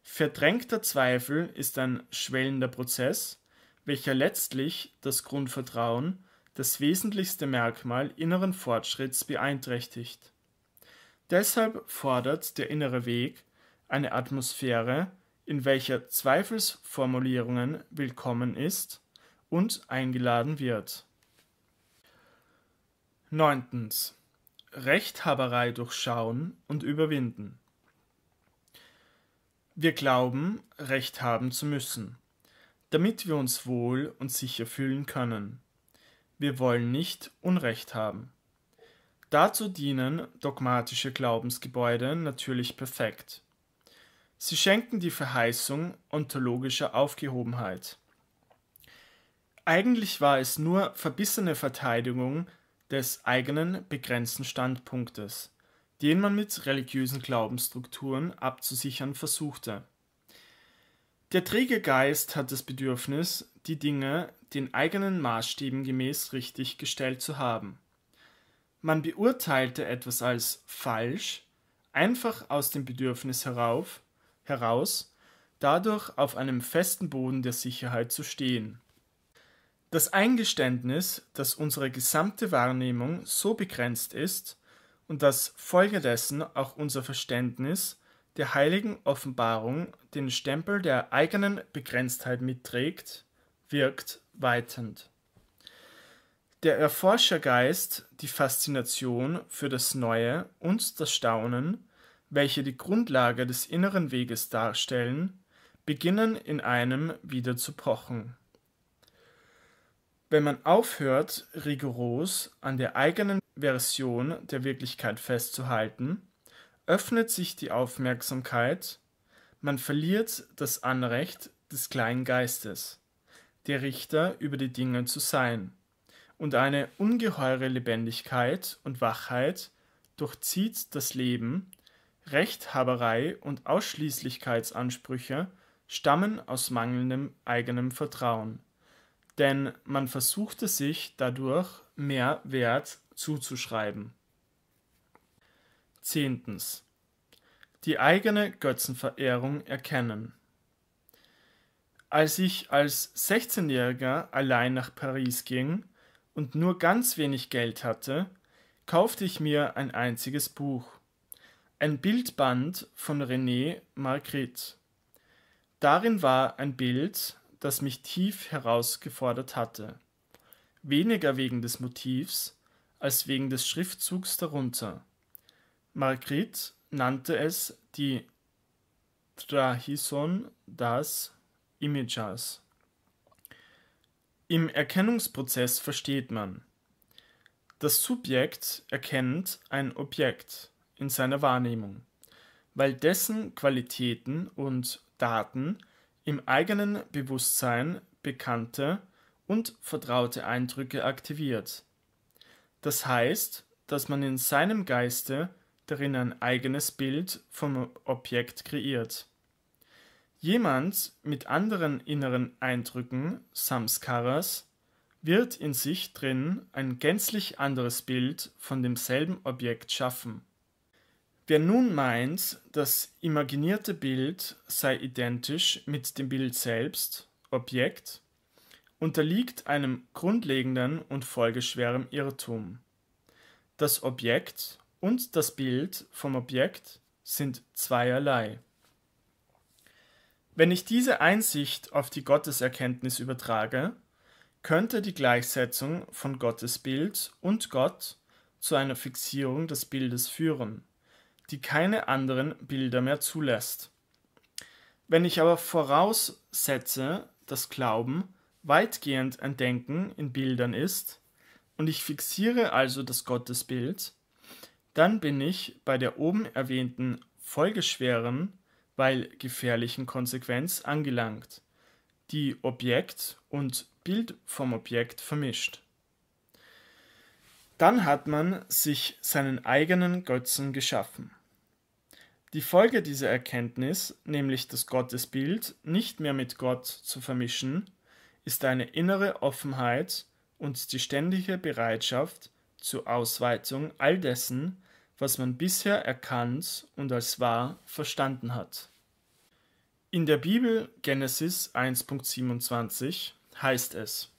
Verdrängter Zweifel ist ein schwellender Prozess, welcher letztlich das Grundvertrauen das wesentlichste Merkmal inneren Fortschritts beeinträchtigt. Deshalb fordert der innere Weg eine Atmosphäre, in welcher Zweifelsformulierungen willkommen ist und eingeladen wird. 9. Rechthaberei durchschauen und überwinden. Wir glauben, Recht haben zu müssen, damit wir uns wohl und sicher fühlen können wir wollen nicht Unrecht haben. Dazu dienen dogmatische Glaubensgebäude natürlich perfekt. Sie schenken die Verheißung ontologischer Aufgehobenheit. Eigentlich war es nur verbissene Verteidigung des eigenen begrenzten Standpunktes, den man mit religiösen Glaubensstrukturen abzusichern versuchte. Der träge Geist hat das Bedürfnis, die Dinge den eigenen Maßstäben gemäß richtig gestellt zu haben. Man beurteilte etwas als falsch, einfach aus dem Bedürfnis herauf, heraus, dadurch auf einem festen Boden der Sicherheit zu stehen. Das Eingeständnis, dass unsere gesamte Wahrnehmung so begrenzt ist und dass folgedessen auch unser Verständnis der heiligen Offenbarung den Stempel der eigenen Begrenztheit mitträgt, wirkt weitend. Der Erforschergeist, die Faszination für das Neue und das Staunen, welche die Grundlage des inneren Weges darstellen, beginnen in einem wieder zu pochen. Wenn man aufhört, rigoros an der eigenen Version der Wirklichkeit festzuhalten, öffnet sich die Aufmerksamkeit, man verliert das Anrecht des kleinen Geistes, der Richter über die Dinge zu sein, und eine ungeheure Lebendigkeit und Wachheit durchzieht das Leben, Rechthaberei und Ausschließlichkeitsansprüche stammen aus mangelndem eigenem Vertrauen, denn man versuchte sich dadurch mehr Wert zuzuschreiben. Zehntens. Die eigene Götzenverehrung erkennen. Als ich als 16-Jähriger allein nach Paris ging und nur ganz wenig Geld hatte, kaufte ich mir ein einziges Buch. Ein Bildband von René Magritte. Darin war ein Bild, das mich tief herausgefordert hatte. Weniger wegen des Motivs als wegen des Schriftzugs darunter. Margrit nannte es die Trahison das Images. Im Erkennungsprozess versteht man, das Subjekt erkennt ein Objekt in seiner Wahrnehmung, weil dessen Qualitäten und Daten im eigenen Bewusstsein bekannte und vertraute Eindrücke aktiviert. Das heißt, dass man in seinem Geiste Betrachterin ein eigenes Bild vom Objekt kreiert. Jemand mit anderen inneren Eindrücken, Samskaras, wird in sich drin ein gänzlich anderes Bild von demselben Objekt schaffen. Wer nun meint, das imaginierte Bild sei identisch mit dem Bild selbst, Objekt, unterliegt einem grundlegenden und folgeschweren Irrtum. Das Objekt und das Bild vom Objekt sind zweierlei. Wenn ich diese Einsicht auf die Gotteserkenntnis übertrage, könnte die Gleichsetzung von Gottesbild und Gott zu einer Fixierung des Bildes führen, die keine anderen Bilder mehr zulässt. Wenn ich aber voraussetze, dass Glauben weitgehend ein Denken in Bildern ist, und ich fixiere also das Gottesbild, dann bin ich bei der oben erwähnten folgeschweren, weil gefährlichen Konsequenz angelangt, die Objekt und Bild vom Objekt vermischt. Dann hat man sich seinen eigenen Götzen geschaffen. Die Folge dieser Erkenntnis, nämlich das Gottesbild nicht mehr mit Gott zu vermischen, ist eine innere Offenheit und die ständige Bereitschaft zur Ausweitung all dessen, was man bisher erkannt und als wahr verstanden hat. In der Bibel Genesis 1.27 heißt es,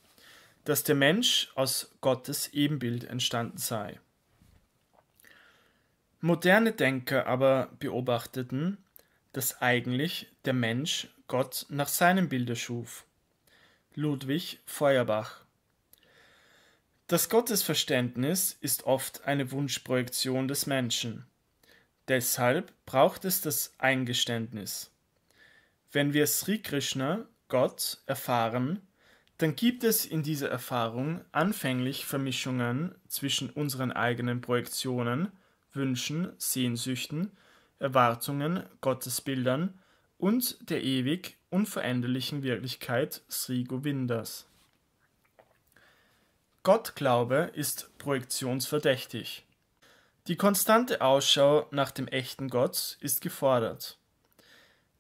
dass der Mensch aus Gottes Ebenbild entstanden sei. Moderne Denker aber beobachteten, dass eigentlich der Mensch Gott nach seinem Bilde schuf. Ludwig Feuerbach das Gottesverständnis ist oft eine Wunschprojektion des Menschen. Deshalb braucht es das Eingeständnis. Wenn wir Sri Krishna, Gott, erfahren, dann gibt es in dieser Erfahrung anfänglich Vermischungen zwischen unseren eigenen Projektionen, Wünschen, Sehnsüchten, Erwartungen, Gottesbildern und der ewig unveränderlichen Wirklichkeit Sri Govindas. Gottglaube ist projektionsverdächtig. Die konstante Ausschau nach dem echten Gott ist gefordert.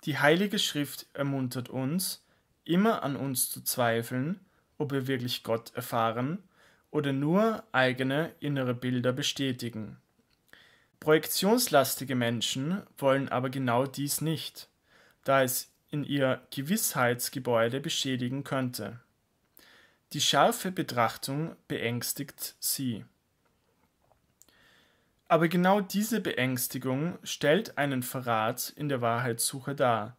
Die Heilige Schrift ermuntert uns, immer an uns zu zweifeln, ob wir wirklich Gott erfahren oder nur eigene innere Bilder bestätigen. Projektionslastige Menschen wollen aber genau dies nicht, da es in ihr Gewissheitsgebäude beschädigen könnte. Die scharfe Betrachtung beängstigt sie. Aber genau diese Beängstigung stellt einen Verrat in der Wahrheitssuche dar,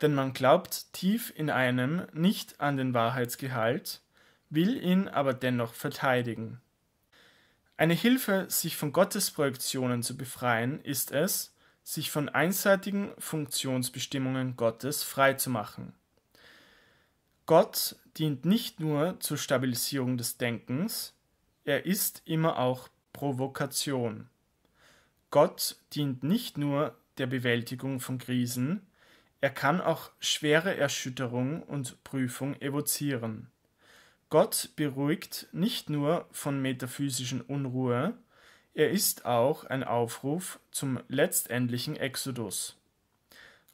denn man glaubt tief in einem nicht an den Wahrheitsgehalt, will ihn aber dennoch verteidigen. Eine Hilfe, sich von Gottes Projektionen zu befreien, ist es, sich von einseitigen Funktionsbestimmungen Gottes freizumachen. Gott dient nicht nur zur Stabilisierung des Denkens, er ist immer auch Provokation. Gott dient nicht nur der Bewältigung von Krisen, er kann auch schwere Erschütterung und Prüfung evozieren. Gott beruhigt nicht nur von metaphysischen Unruhe, er ist auch ein Aufruf zum letztendlichen Exodus.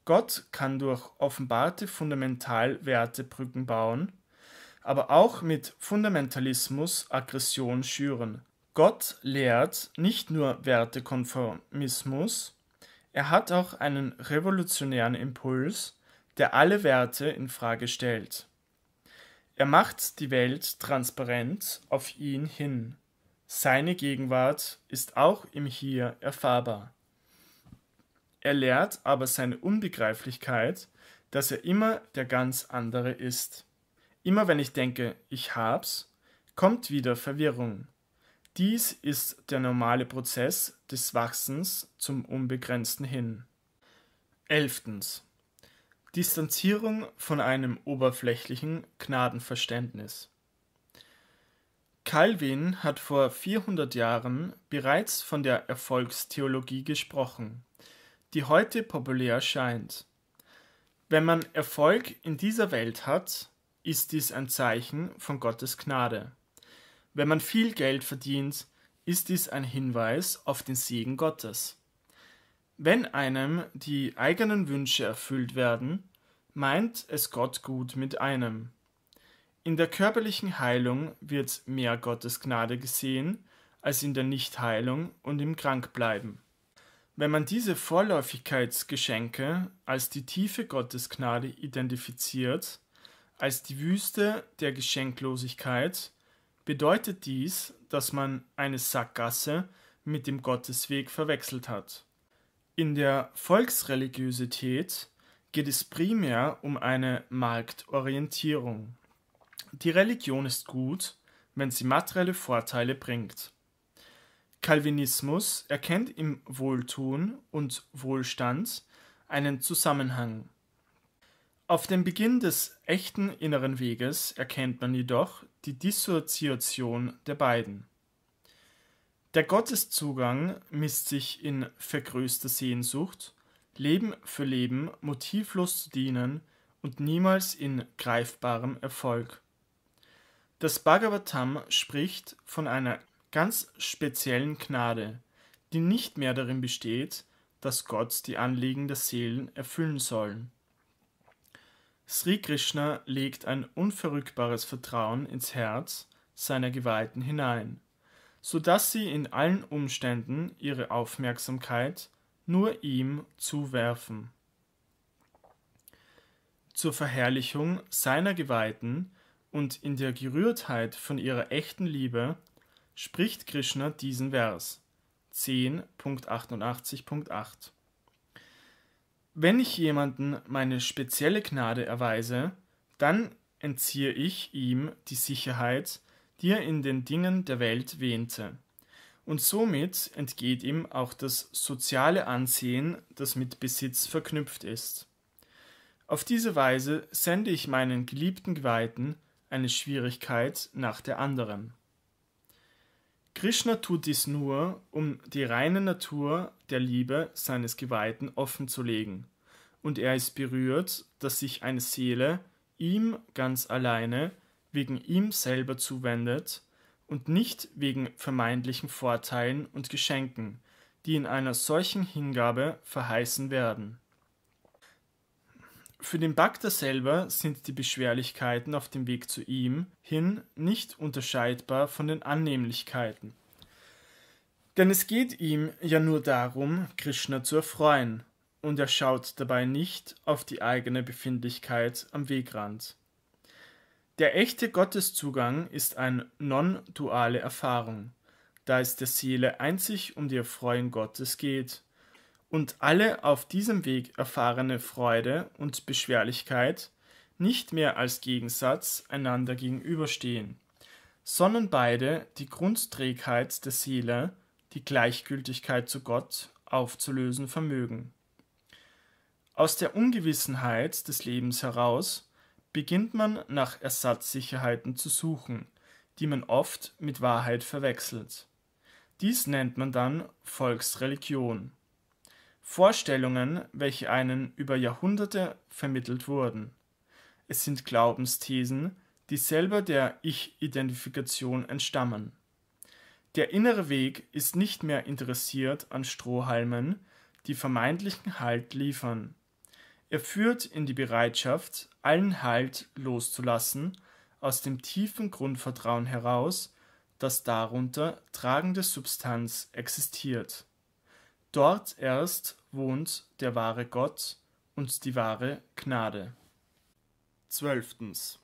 Gott kann durch offenbarte Fundamentalwerte Brücken bauen, aber auch mit Fundamentalismus Aggression schüren. Gott lehrt nicht nur Wertekonformismus, er hat auch einen revolutionären Impuls, der alle Werte in Frage stellt. Er macht die Welt transparent auf ihn hin. Seine Gegenwart ist auch im Hier erfahrbar. Er lehrt aber seine Unbegreiflichkeit, dass er immer der ganz andere ist. Immer wenn ich denke, ich hab's, kommt wieder Verwirrung. Dies ist der normale Prozess des Wachsens zum Unbegrenzten hin. 11. Distanzierung von einem oberflächlichen Gnadenverständnis. Calvin hat vor 400 Jahren bereits von der Erfolgstheologie gesprochen, die heute populär scheint. Wenn man Erfolg in dieser Welt hat, ist dies ein Zeichen von Gottes Gnade. Wenn man viel Geld verdient, ist dies ein Hinweis auf den Segen Gottes. Wenn einem die eigenen Wünsche erfüllt werden, meint es Gott gut mit einem. In der körperlichen Heilung wird mehr Gottes Gnade gesehen als in der Nichtheilung und im Krankbleiben. Wenn man diese Vorläufigkeitsgeschenke als die Tiefe Gottes Gnade identifiziert, als die Wüste der Geschenklosigkeit, bedeutet dies, dass man eine Sackgasse mit dem Gottesweg verwechselt hat. In der Volksreligiosität geht es primär um eine Marktorientierung. Die Religion ist gut, wenn sie materielle Vorteile bringt. Calvinismus erkennt im Wohltun und Wohlstand einen Zusammenhang. Auf dem Beginn des echten inneren Weges erkennt man jedoch die Dissoziation der beiden. Der Gotteszugang misst sich in vergrößter Sehnsucht, Leben für Leben motivlos zu dienen und niemals in greifbarem Erfolg. Das Bhagavatam spricht von einer ganz speziellen Gnade, die nicht mehr darin besteht, dass Gott die Anliegen der Seelen erfüllen sollen Sri Krishna legt ein unverrückbares Vertrauen ins Herz seiner Geweihten hinein, so dass sie in allen Umständen ihre Aufmerksamkeit nur ihm zuwerfen. Zur Verherrlichung seiner Geweihten und in der Gerührtheit von ihrer echten Liebe spricht Krishna diesen Vers 10.88.8 wenn ich jemanden meine spezielle Gnade erweise, dann entziehe ich ihm die Sicherheit, die er in den Dingen der Welt wähnte. Und somit entgeht ihm auch das soziale Ansehen, das mit Besitz verknüpft ist. Auf diese Weise sende ich meinen geliebten Geweihten eine Schwierigkeit nach der anderen. Krishna tut dies nur, um die reine Natur der Liebe seines Geweihten offenzulegen, und er ist berührt, dass sich eine Seele ihm ganz alleine wegen ihm selber zuwendet und nicht wegen vermeintlichen Vorteilen und Geschenken, die in einer solchen Hingabe verheißen werden. Für den Bhakta selber sind die Beschwerlichkeiten auf dem Weg zu ihm hin nicht unterscheidbar von den Annehmlichkeiten. Denn es geht ihm ja nur darum, Krishna zu erfreuen, und er schaut dabei nicht auf die eigene Befindlichkeit am Wegrand. Der echte Gotteszugang ist eine non-duale Erfahrung, da es der Seele einzig um die Erfreuen Gottes geht und alle auf diesem Weg erfahrene Freude und Beschwerlichkeit nicht mehr als Gegensatz einander gegenüberstehen, sondern beide die Grundträgheit der Seele, die Gleichgültigkeit zu Gott aufzulösen vermögen. Aus der Ungewissenheit des Lebens heraus beginnt man nach Ersatzsicherheiten zu suchen, die man oft mit Wahrheit verwechselt. Dies nennt man dann Volksreligion. Vorstellungen, welche einen über Jahrhunderte vermittelt wurden. Es sind Glaubensthesen, die selber der Ich-Identifikation entstammen. Der innere Weg ist nicht mehr interessiert an Strohhalmen, die vermeintlichen Halt liefern. Er führt in die Bereitschaft, allen Halt loszulassen, aus dem tiefen Grundvertrauen heraus, dass darunter tragende Substanz existiert Dort erst wohnt der wahre Gott und die wahre Gnade. 12.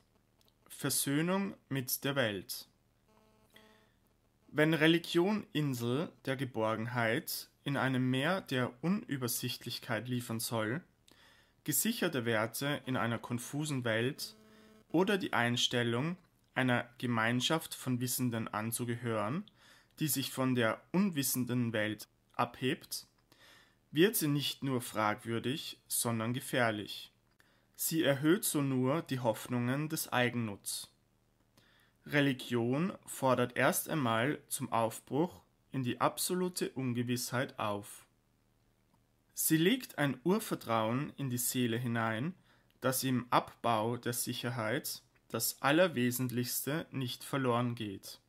Versöhnung mit der Welt. Wenn Religion Insel der Geborgenheit in einem Meer der Unübersichtlichkeit liefern soll, gesicherte Werte in einer konfusen Welt oder die Einstellung, einer Gemeinschaft von Wissenden anzugehören, die sich von der unwissenden Welt abhebt, wird sie nicht nur fragwürdig, sondern gefährlich. Sie erhöht so nur die Hoffnungen des Eigennutz. Religion fordert erst einmal zum Aufbruch in die absolute Ungewissheit auf. Sie legt ein Urvertrauen in die Seele hinein, das im Abbau der Sicherheit das Allerwesentlichste nicht verloren geht.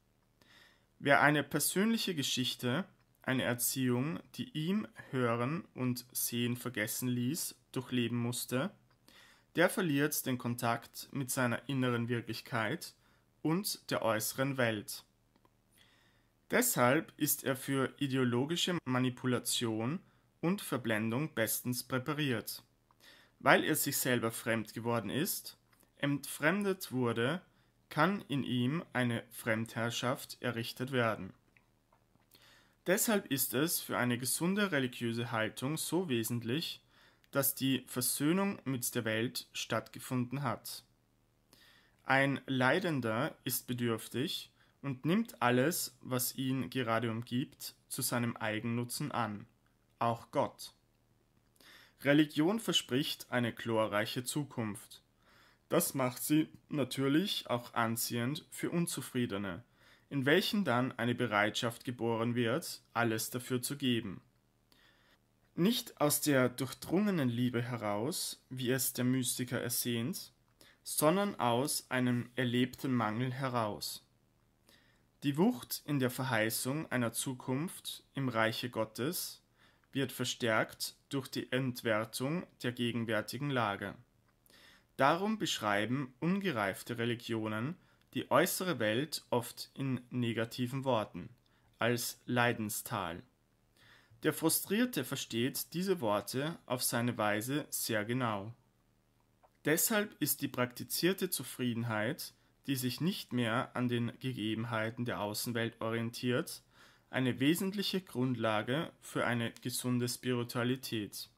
Wer eine persönliche Geschichte eine Erziehung, die ihm Hören und Sehen vergessen ließ, durchleben musste, der verliert den Kontakt mit seiner inneren Wirklichkeit und der äußeren Welt. Deshalb ist er für ideologische Manipulation und Verblendung bestens präpariert. Weil er sich selber fremd geworden ist, entfremdet wurde, kann in ihm eine Fremdherrschaft errichtet werden Deshalb ist es für eine gesunde religiöse Haltung so wesentlich, dass die Versöhnung mit der Welt stattgefunden hat. Ein Leidender ist bedürftig und nimmt alles, was ihn gerade umgibt, zu seinem Eigennutzen an, auch Gott. Religion verspricht eine glorreiche Zukunft. Das macht sie natürlich auch anziehend für Unzufriedene, in welchen dann eine Bereitschaft geboren wird, alles dafür zu geben. Nicht aus der durchdrungenen Liebe heraus, wie es der Mystiker ersehnt, sondern aus einem erlebten Mangel heraus. Die Wucht in der Verheißung einer Zukunft im Reiche Gottes wird verstärkt durch die Entwertung der gegenwärtigen Lage. Darum beschreiben ungereifte Religionen die äußere Welt oft in negativen Worten, als Leidenstal. Der Frustrierte versteht diese Worte auf seine Weise sehr genau. Deshalb ist die praktizierte Zufriedenheit, die sich nicht mehr an den Gegebenheiten der Außenwelt orientiert, eine wesentliche Grundlage für eine gesunde Spiritualität.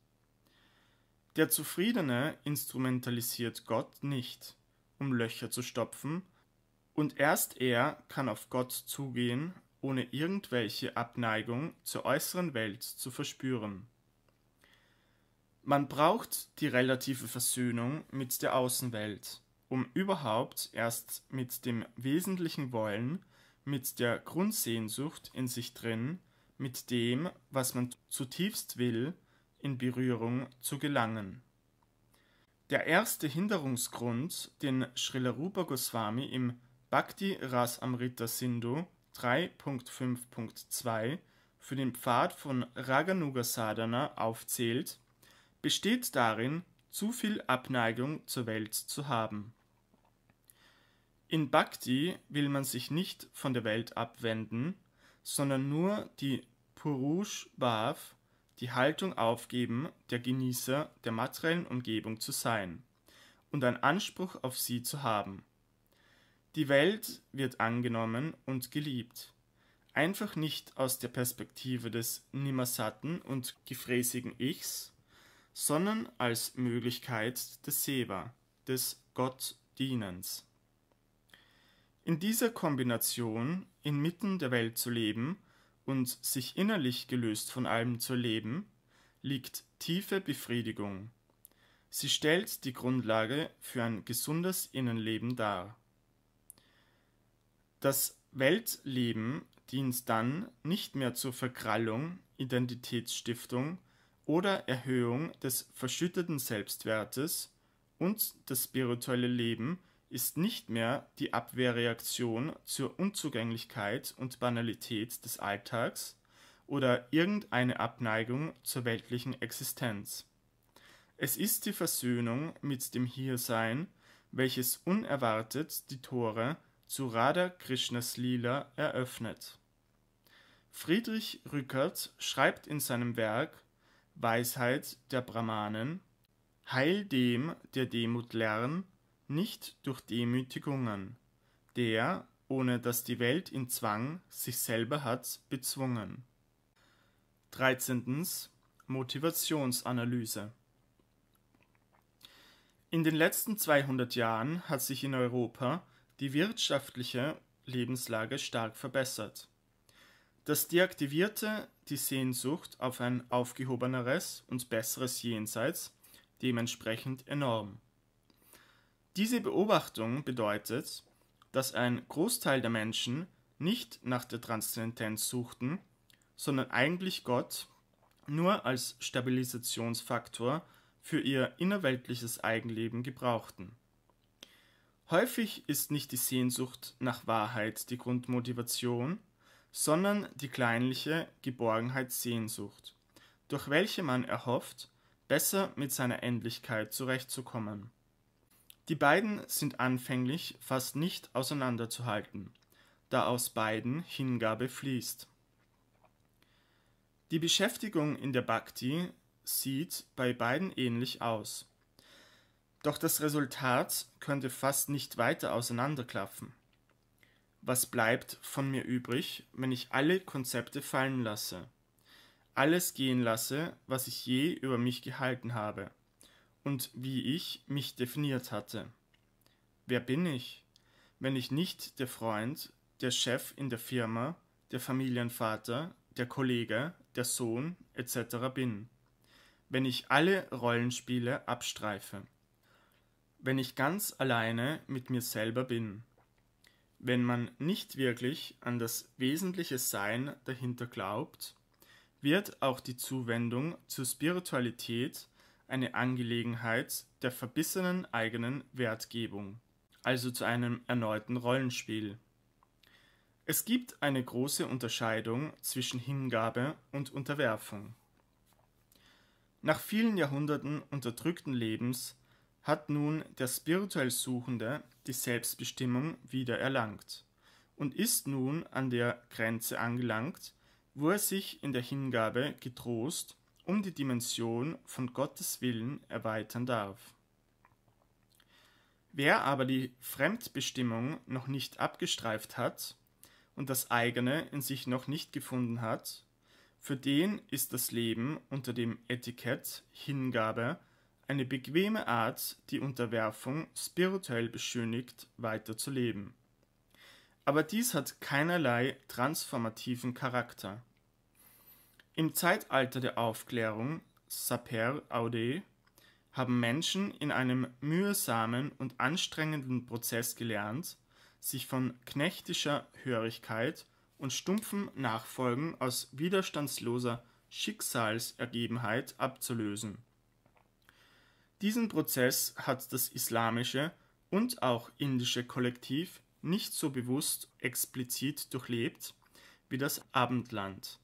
Der Zufriedene instrumentalisiert Gott nicht, um Löcher zu stopfen und erst er kann auf Gott zugehen, ohne irgendwelche Abneigung zur äußeren Welt zu verspüren. Man braucht die relative Versöhnung mit der Außenwelt, um überhaupt erst mit dem wesentlichen Wollen, mit der Grundsehnsucht in sich drin, mit dem, was man zutiefst will, in Berührung zu gelangen. Der erste Hinderungsgrund, den Srila Rupa Goswami im Bhakti Ras Amrita Sindhu 3.5.2 für den Pfad von Raganuga Sadhana aufzählt, besteht darin, zu viel Abneigung zur Welt zu haben. In Bhakti will man sich nicht von der Welt abwenden, sondern nur die Purush Bhav, die Haltung aufgeben, der Genießer der materiellen Umgebung zu sein und einen Anspruch auf sie zu haben. Die Welt wird angenommen und geliebt. Einfach nicht aus der Perspektive des nimmersatten und gefräßigen Ichs, sondern als Möglichkeit des Seba, des Gottdienens. In dieser Kombination, inmitten der Welt zu leben und sich innerlich gelöst von allem zu leben, liegt tiefe Befriedigung. Sie stellt die Grundlage für ein gesundes Innenleben dar. Das Weltleben dient dann nicht mehr zur Verkrallung, Identitätsstiftung oder Erhöhung des verschütteten Selbstwertes und das spirituelle Leben ist nicht mehr die Abwehrreaktion zur Unzugänglichkeit und Banalität des Alltags oder irgendeine Abneigung zur weltlichen Existenz. Es ist die Versöhnung mit dem Hiersein, welches unerwartet die Tore zu Radha Krishnas Lila eröffnet. Friedrich Rückert schreibt in seinem Werk Weisheit der Brahmanen Heil dem, der Demut lern, nicht durch Demütigungen, der, ohne dass die Welt ihn zwang, sich selber hat bezwungen. 13. Motivationsanalyse In den letzten 200 Jahren hat sich in Europa die wirtschaftliche Lebenslage stark verbessert. Das deaktivierte die Sehnsucht auf ein aufgehobeneres und besseres Jenseits dementsprechend enorm. Diese Beobachtung bedeutet, dass ein Großteil der Menschen nicht nach der Transzendenz suchten, sondern eigentlich Gott nur als Stabilisationsfaktor für ihr innerweltliches Eigenleben gebrauchten Häufig ist nicht die Sehnsucht nach Wahrheit die Grundmotivation, sondern die kleinliche Geborgenheitssehnsucht, durch welche man erhofft, besser mit seiner Endlichkeit zurechtzukommen. Die beiden sind anfänglich fast nicht auseinanderzuhalten, da aus beiden Hingabe fließt. Die Beschäftigung in der Bhakti sieht bei beiden ähnlich aus. Doch das Resultat könnte fast nicht weiter auseinanderklaffen. Was bleibt von mir übrig, wenn ich alle Konzepte fallen lasse? Alles gehen lasse, was ich je über mich gehalten habe und wie ich mich definiert hatte. Wer bin ich, wenn ich nicht der Freund, der Chef in der Firma, der Familienvater, der Kollege, der Sohn etc. bin? Wenn ich alle Rollenspiele abstreife wenn ich ganz alleine mit mir selber bin, wenn man nicht wirklich an das wesentliche Sein dahinter glaubt, wird auch die Zuwendung zur Spiritualität eine Angelegenheit der verbissenen eigenen Wertgebung, also zu einem erneuten Rollenspiel. Es gibt eine große Unterscheidung zwischen Hingabe und Unterwerfung. Nach vielen Jahrhunderten unterdrückten Lebens hat nun der spirituell Suchende die Selbstbestimmung wieder erlangt und ist nun an der Grenze angelangt, wo er sich in der Hingabe getrost um die Dimension von Gottes Willen erweitern darf. Wer aber die Fremdbestimmung noch nicht abgestreift hat und das eigene in sich noch nicht gefunden hat, für den ist das Leben unter dem Etikett Hingabe eine bequeme Art, die Unterwerfung spirituell beschönigt weiterzuleben. Aber dies hat keinerlei transformativen Charakter. Im Zeitalter der Aufklärung, Saper Aude, haben Menschen in einem mühsamen und anstrengenden Prozess gelernt, sich von knechtischer Hörigkeit und stumpfen Nachfolgen aus widerstandsloser Schicksalsergebenheit abzulösen. Diesen Prozess hat das islamische und auch indische Kollektiv nicht so bewusst explizit durchlebt wie das Abendland,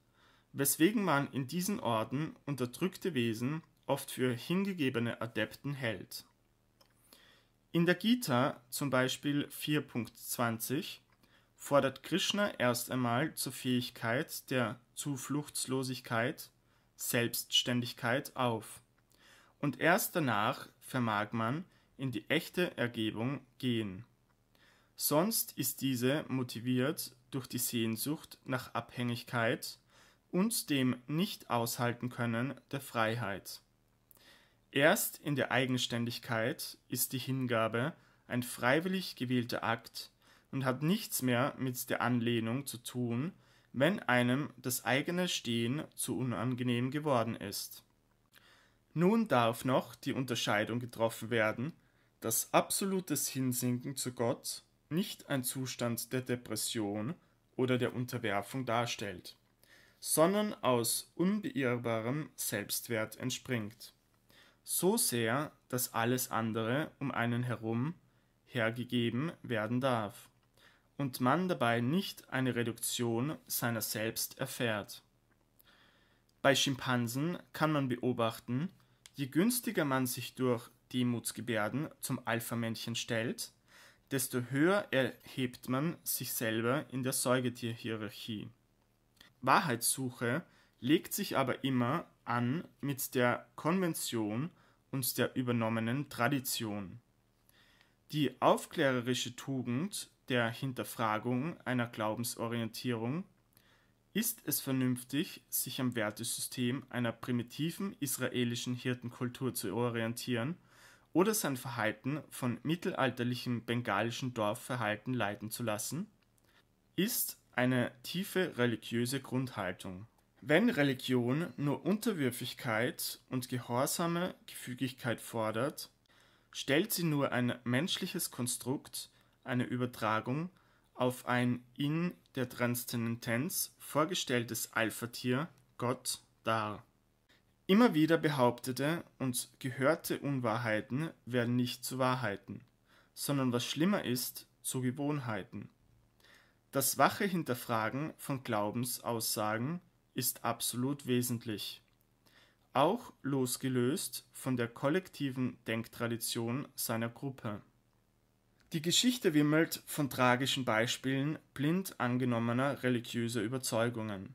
weswegen man in diesen Orden unterdrückte Wesen oft für hingegebene Adepten hält. In der Gita zum Beispiel 4.20 fordert Krishna erst einmal zur Fähigkeit der Zufluchtslosigkeit, Selbstständigkeit auf und erst danach vermag man in die echte Ergebung gehen. Sonst ist diese motiviert durch die Sehnsucht nach Abhängigkeit und dem Nicht-Aushalten-Können der Freiheit. Erst in der Eigenständigkeit ist die Hingabe ein freiwillig gewählter Akt und hat nichts mehr mit der Anlehnung zu tun, wenn einem das eigene Stehen zu unangenehm geworden ist nun darf noch die Unterscheidung getroffen werden, dass absolutes Hinsinken zu Gott nicht ein Zustand der Depression oder der Unterwerfung darstellt, sondern aus unbeirrbarem Selbstwert entspringt. So sehr, dass alles andere um einen herum hergegeben werden darf und man dabei nicht eine Reduktion seiner selbst erfährt. Bei Schimpansen kann man beobachten, je günstiger man sich durch Demutsgebärden zum Alphamännchen stellt, desto höher erhebt man sich selber in der Säugetierhierarchie. Wahrheitssuche legt sich aber immer an mit der Konvention und der übernommenen Tradition. Die aufklärerische Tugend der Hinterfragung einer Glaubensorientierung ist es vernünftig, sich am Wertesystem einer primitiven israelischen Hirtenkultur zu orientieren oder sein Verhalten von mittelalterlichem bengalischen Dorfverhalten leiten zu lassen? Ist eine tiefe religiöse Grundhaltung. Wenn Religion nur Unterwürfigkeit und gehorsame Gefügigkeit fordert, stellt sie nur ein menschliches Konstrukt, eine Übertragung auf ein in der Transzendenz vorgestelltes Alphatier, Gott, dar. Immer wieder behauptete und gehörte Unwahrheiten werden nicht zu Wahrheiten, sondern was schlimmer ist, zu Gewohnheiten. Das wache Hinterfragen von Glaubensaussagen ist absolut wesentlich. Auch losgelöst von der kollektiven Denktradition seiner Gruppe. Die Geschichte wimmelt von tragischen Beispielen blind angenommener religiöser Überzeugungen.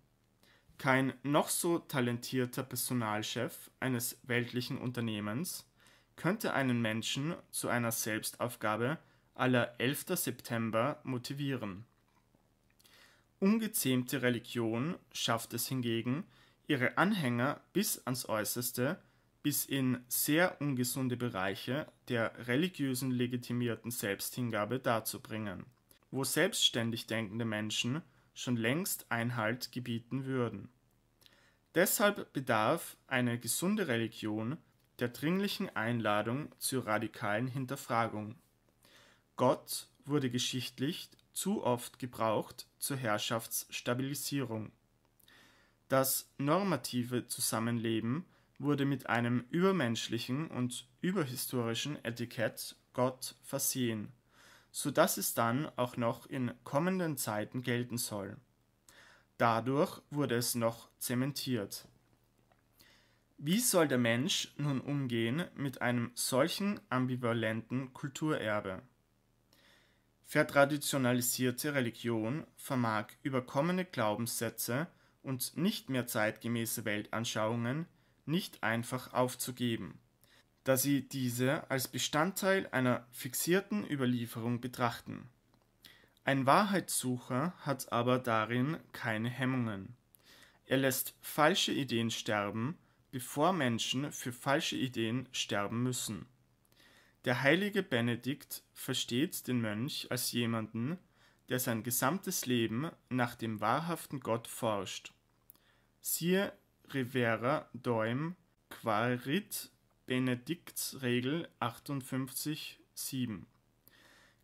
Kein noch so talentierter Personalchef eines weltlichen Unternehmens könnte einen Menschen zu einer Selbstaufgabe aller 11. September motivieren. Ungezähmte Religion schafft es hingegen, ihre Anhänger bis ans Äußerste bis in sehr ungesunde Bereiche der religiösen legitimierten Selbsthingabe darzubringen, wo selbstständig denkende Menschen schon längst Einhalt gebieten würden. Deshalb bedarf eine gesunde Religion der dringlichen Einladung zur radikalen Hinterfragung. Gott wurde geschichtlich zu oft gebraucht zur Herrschaftsstabilisierung. Das normative Zusammenleben wurde mit einem übermenschlichen und überhistorischen Etikett Gott versehen, so dass es dann auch noch in kommenden Zeiten gelten soll. Dadurch wurde es noch zementiert. Wie soll der Mensch nun umgehen mit einem solchen ambivalenten Kulturerbe? Vertraditionalisierte Religion vermag überkommene Glaubenssätze und nicht mehr zeitgemäße Weltanschauungen nicht einfach aufzugeben, da sie diese als Bestandteil einer fixierten Überlieferung betrachten. Ein Wahrheitssucher hat aber darin keine Hemmungen. Er lässt falsche Ideen sterben, bevor Menschen für falsche Ideen sterben müssen. Der heilige Benedikt versteht den Mönch als jemanden, der sein gesamtes Leben nach dem wahrhaften Gott forscht. Siehe Rivera Doim Quarit Benedikts Regel 58.7.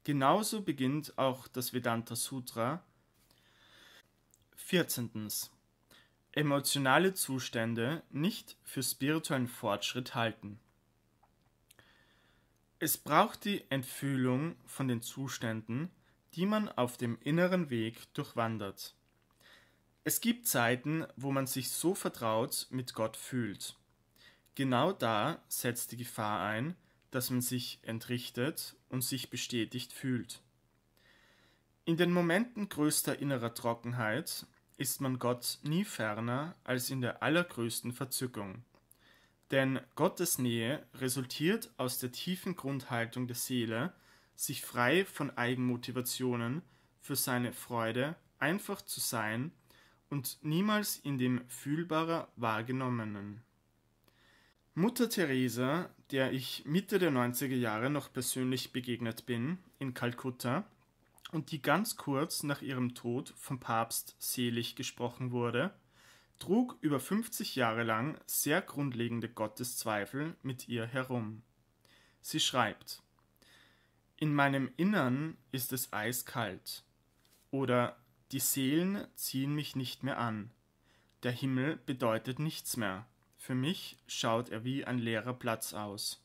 Genauso beginnt auch das Vedanta Sutra. 14. Emotionale Zustände nicht für spirituellen Fortschritt halten. Es braucht die Entfühlung von den Zuständen, die man auf dem inneren Weg durchwandert. Es gibt Zeiten, wo man sich so vertraut mit Gott fühlt. Genau da setzt die Gefahr ein, dass man sich entrichtet und sich bestätigt fühlt. In den Momenten größter innerer Trockenheit ist man Gott nie ferner als in der allergrößten Verzückung. Denn Gottes Nähe resultiert aus der tiefen Grundhaltung der Seele, sich frei von Eigenmotivationen für seine Freude einfach zu sein und niemals in dem fühlbarer Wahrgenommenen. Mutter Teresa, der ich Mitte der 90er Jahre noch persönlich begegnet bin, in Kalkutta, und die ganz kurz nach ihrem Tod vom Papst selig gesprochen wurde, trug über 50 Jahre lang sehr grundlegende Gotteszweifel mit ihr herum. Sie schreibt: In meinem Innern ist es eiskalt. Oder die Seelen ziehen mich nicht mehr an. Der Himmel bedeutet nichts mehr. Für mich schaut er wie ein leerer Platz aus.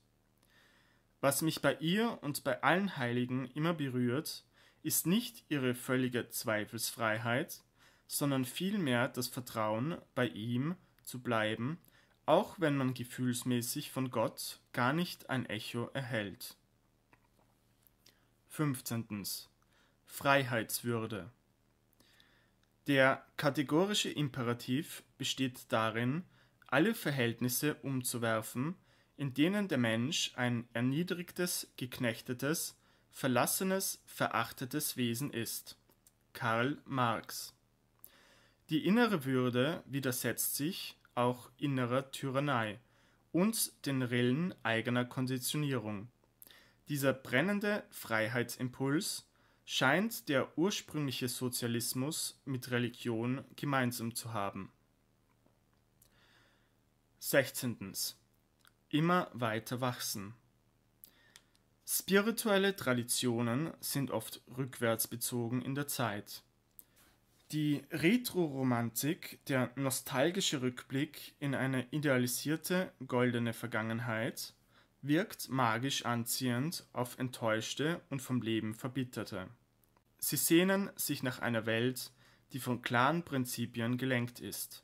Was mich bei ihr und bei allen Heiligen immer berührt, ist nicht ihre völlige Zweifelsfreiheit, sondern vielmehr das Vertrauen, bei ihm zu bleiben, auch wenn man gefühlsmäßig von Gott gar nicht ein Echo erhält. 15. Freiheitswürde der kategorische Imperativ besteht darin, alle Verhältnisse umzuwerfen, in denen der Mensch ein erniedrigtes, geknechtetes, verlassenes, verachtetes Wesen ist. Karl Marx Die innere Würde widersetzt sich, auch innerer Tyrannei, und den Rillen eigener Konditionierung. Dieser brennende Freiheitsimpuls scheint der ursprüngliche Sozialismus mit Religion gemeinsam zu haben. 16. Immer weiter wachsen. Spirituelle Traditionen sind oft rückwärtsbezogen in der Zeit. Die Retroromantik, der nostalgische Rückblick in eine idealisierte goldene Vergangenheit, wirkt magisch anziehend auf Enttäuschte und vom Leben Verbitterte. Sie sehnen sich nach einer Welt, die von klaren Prinzipien gelenkt ist.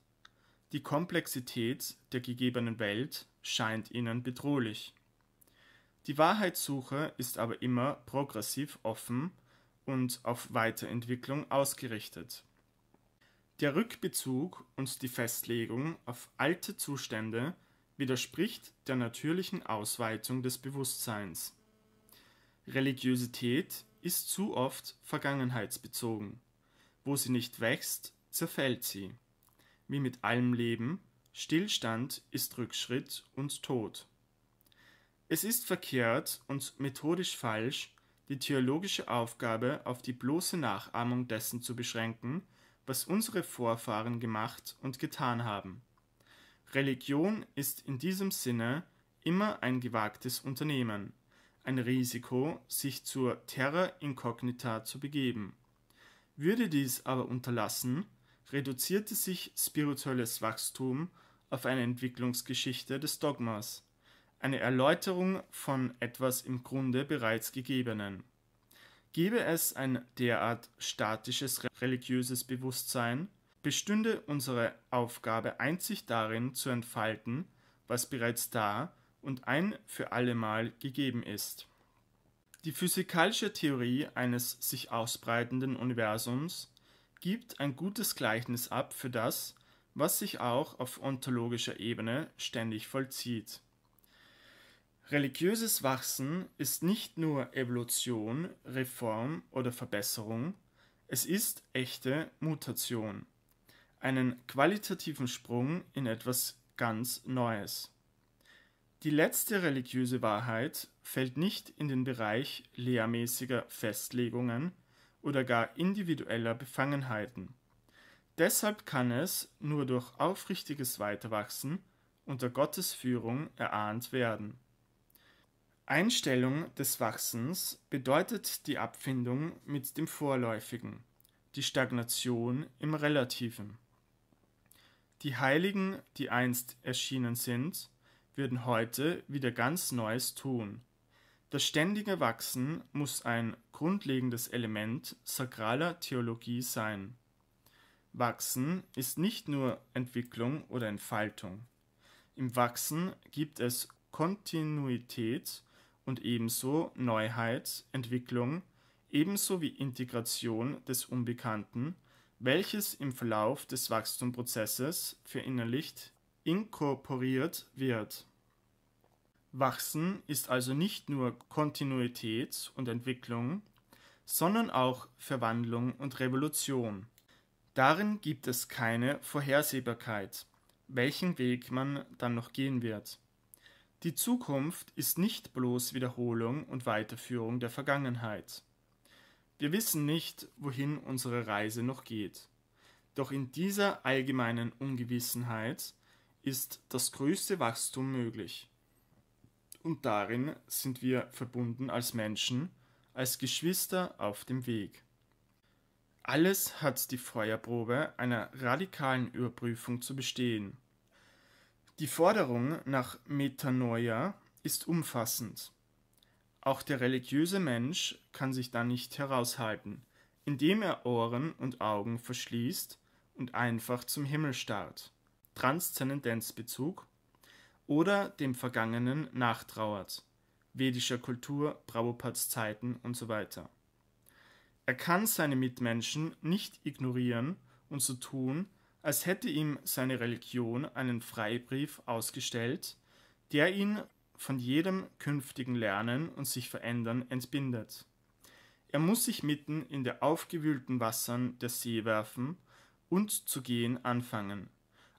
Die Komplexität der gegebenen Welt scheint ihnen bedrohlich. Die Wahrheitssuche ist aber immer progressiv offen und auf Weiterentwicklung ausgerichtet. Der Rückbezug und die Festlegung auf alte Zustände widerspricht der natürlichen Ausweitung des Bewusstseins. Religiosität ist zu oft vergangenheitsbezogen. Wo sie nicht wächst, zerfällt sie. Wie mit allem Leben, Stillstand ist Rückschritt und Tod. Es ist verkehrt und methodisch falsch, die theologische Aufgabe auf die bloße Nachahmung dessen zu beschränken, was unsere Vorfahren gemacht und getan haben. Religion ist in diesem Sinne immer ein gewagtes Unternehmen, ein Risiko, sich zur Terra incognita zu begeben. Würde dies aber unterlassen, reduzierte sich spirituelles Wachstum auf eine Entwicklungsgeschichte des Dogmas, eine Erläuterung von etwas im Grunde bereits Gegebenen. Gäbe es ein derart statisches religiöses Bewusstsein, bestünde unsere Aufgabe einzig darin zu entfalten, was bereits da und ein für allemal gegeben ist. Die physikalische Theorie eines sich ausbreitenden Universums gibt ein gutes Gleichnis ab für das, was sich auch auf ontologischer Ebene ständig vollzieht. Religiöses Wachsen ist nicht nur Evolution, Reform oder Verbesserung, es ist echte Mutation einen qualitativen Sprung in etwas ganz Neues. Die letzte religiöse Wahrheit fällt nicht in den Bereich lehrmäßiger Festlegungen oder gar individueller Befangenheiten. Deshalb kann es nur durch aufrichtiges Weiterwachsen unter Gottes Führung erahnt werden. Einstellung des Wachsens bedeutet die Abfindung mit dem Vorläufigen, die Stagnation im Relativen. Die Heiligen, die einst erschienen sind, würden heute wieder ganz Neues tun. Das ständige Wachsen muss ein grundlegendes Element sakraler Theologie sein. Wachsen ist nicht nur Entwicklung oder Entfaltung. Im Wachsen gibt es Kontinuität und ebenso Neuheit, Entwicklung, ebenso wie Integration des Unbekannten welches im Verlauf des Wachstumprozesses verinnerlicht, inkorporiert wird. Wachsen ist also nicht nur Kontinuität und Entwicklung, sondern auch Verwandlung und Revolution. Darin gibt es keine Vorhersehbarkeit, welchen Weg man dann noch gehen wird. Die Zukunft ist nicht bloß Wiederholung und Weiterführung der Vergangenheit. Wir wissen nicht, wohin unsere Reise noch geht. Doch in dieser allgemeinen Ungewissenheit ist das größte Wachstum möglich. Und darin sind wir verbunden als Menschen, als Geschwister auf dem Weg. Alles hat die Feuerprobe einer radikalen Überprüfung zu bestehen. Die Forderung nach Metanoia ist umfassend. Auch der religiöse Mensch kann sich da nicht heraushalten, indem er Ohren und Augen verschließt und einfach zum Himmel starrt, Transzendenzbezug, oder dem Vergangenen nachtrauert, vedischer Kultur, Prabhupads Zeiten und so weiter. Er kann seine Mitmenschen nicht ignorieren und so tun, als hätte ihm seine Religion einen Freibrief ausgestellt, der ihn von jedem künftigen Lernen und sich Verändern entbindet. Er muss sich mitten in der aufgewühlten Wassern der See werfen und zu gehen anfangen,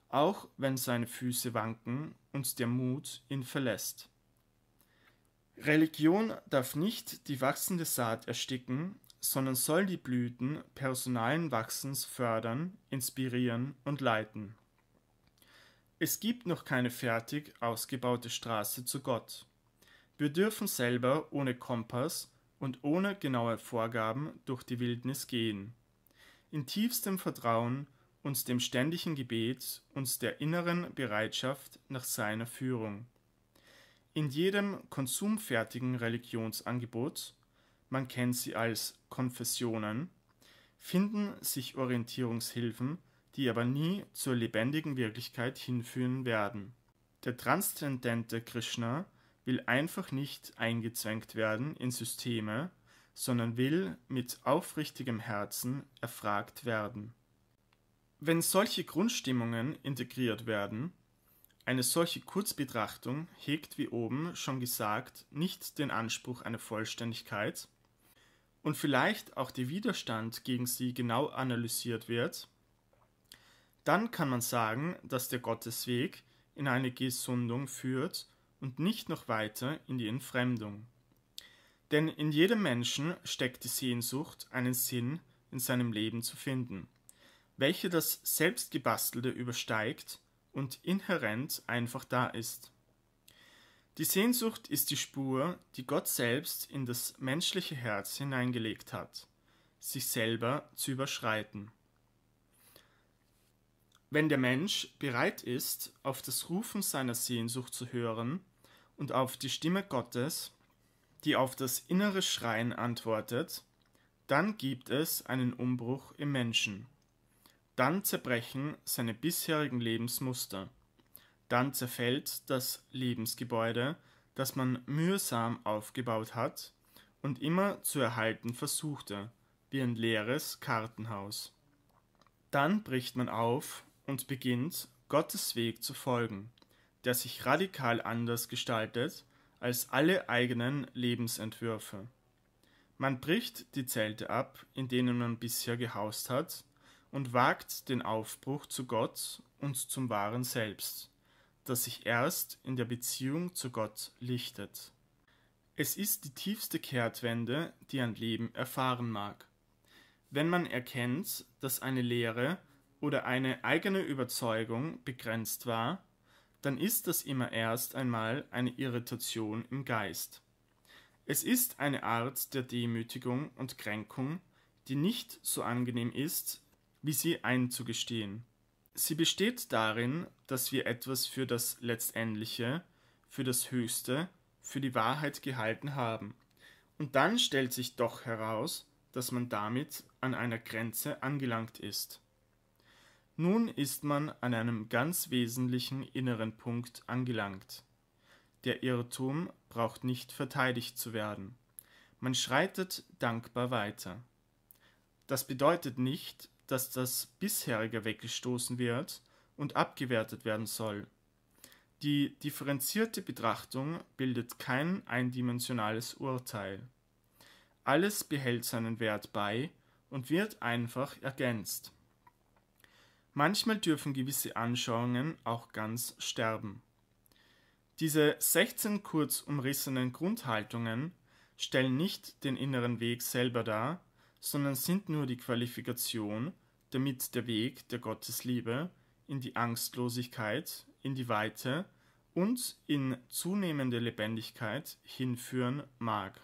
auch wenn seine Füße wanken und der Mut ihn verlässt. Religion darf nicht die wachsende Saat ersticken, sondern soll die Blüten personalen Wachsens fördern, inspirieren und leiten. Es gibt noch keine fertig ausgebaute Straße zu Gott. Wir dürfen selber ohne Kompass und ohne genaue Vorgaben durch die Wildnis gehen. In tiefstem Vertrauen, und dem ständigen Gebet, und der inneren Bereitschaft nach seiner Führung. In jedem konsumfertigen Religionsangebot, man kennt sie als Konfessionen, finden sich Orientierungshilfen die aber nie zur lebendigen Wirklichkeit hinführen werden. Der transzendente Krishna will einfach nicht eingezwängt werden in Systeme, sondern will mit aufrichtigem Herzen erfragt werden. Wenn solche Grundstimmungen integriert werden, eine solche Kurzbetrachtung hegt wie oben schon gesagt nicht den Anspruch einer Vollständigkeit und vielleicht auch der Widerstand gegen sie genau analysiert wird, dann kann man sagen, dass der Gottesweg in eine Gesundung führt und nicht noch weiter in die Entfremdung. Denn in jedem Menschen steckt die Sehnsucht, einen Sinn in seinem Leben zu finden, welche das Selbstgebastelte übersteigt und inhärent einfach da ist. Die Sehnsucht ist die Spur, die Gott selbst in das menschliche Herz hineingelegt hat, sich selber zu überschreiten. Wenn der Mensch bereit ist, auf das Rufen seiner Sehnsucht zu hören und auf die Stimme Gottes, die auf das innere Schreien antwortet, dann gibt es einen Umbruch im Menschen. Dann zerbrechen seine bisherigen Lebensmuster. Dann zerfällt das Lebensgebäude, das man mühsam aufgebaut hat und immer zu erhalten versuchte, wie ein leeres Kartenhaus. Dann bricht man auf und beginnt, Gottes Weg zu folgen, der sich radikal anders gestaltet als alle eigenen Lebensentwürfe. Man bricht die Zelte ab, in denen man bisher gehaust hat, und wagt den Aufbruch zu Gott und zum wahren Selbst, das sich erst in der Beziehung zu Gott lichtet. Es ist die tiefste Kehrtwende, die ein Leben erfahren mag. Wenn man erkennt, dass eine Lehre oder eine eigene Überzeugung begrenzt war, dann ist das immer erst einmal eine Irritation im Geist. Es ist eine Art der Demütigung und Kränkung, die nicht so angenehm ist, wie sie einzugestehen. Sie besteht darin, dass wir etwas für das Letztendliche, für das Höchste, für die Wahrheit gehalten haben. Und dann stellt sich doch heraus, dass man damit an einer Grenze angelangt ist. Nun ist man an einem ganz wesentlichen inneren Punkt angelangt. Der Irrtum braucht nicht verteidigt zu werden. Man schreitet dankbar weiter. Das bedeutet nicht, dass das bisherige weggestoßen wird und abgewertet werden soll. Die differenzierte Betrachtung bildet kein eindimensionales Urteil. Alles behält seinen Wert bei und wird einfach ergänzt. Manchmal dürfen gewisse Anschauungen auch ganz sterben. Diese 16 kurz umrissenen Grundhaltungen stellen nicht den inneren Weg selber dar, sondern sind nur die Qualifikation, damit der Weg der Gottesliebe in die Angstlosigkeit, in die Weite und in zunehmende Lebendigkeit hinführen mag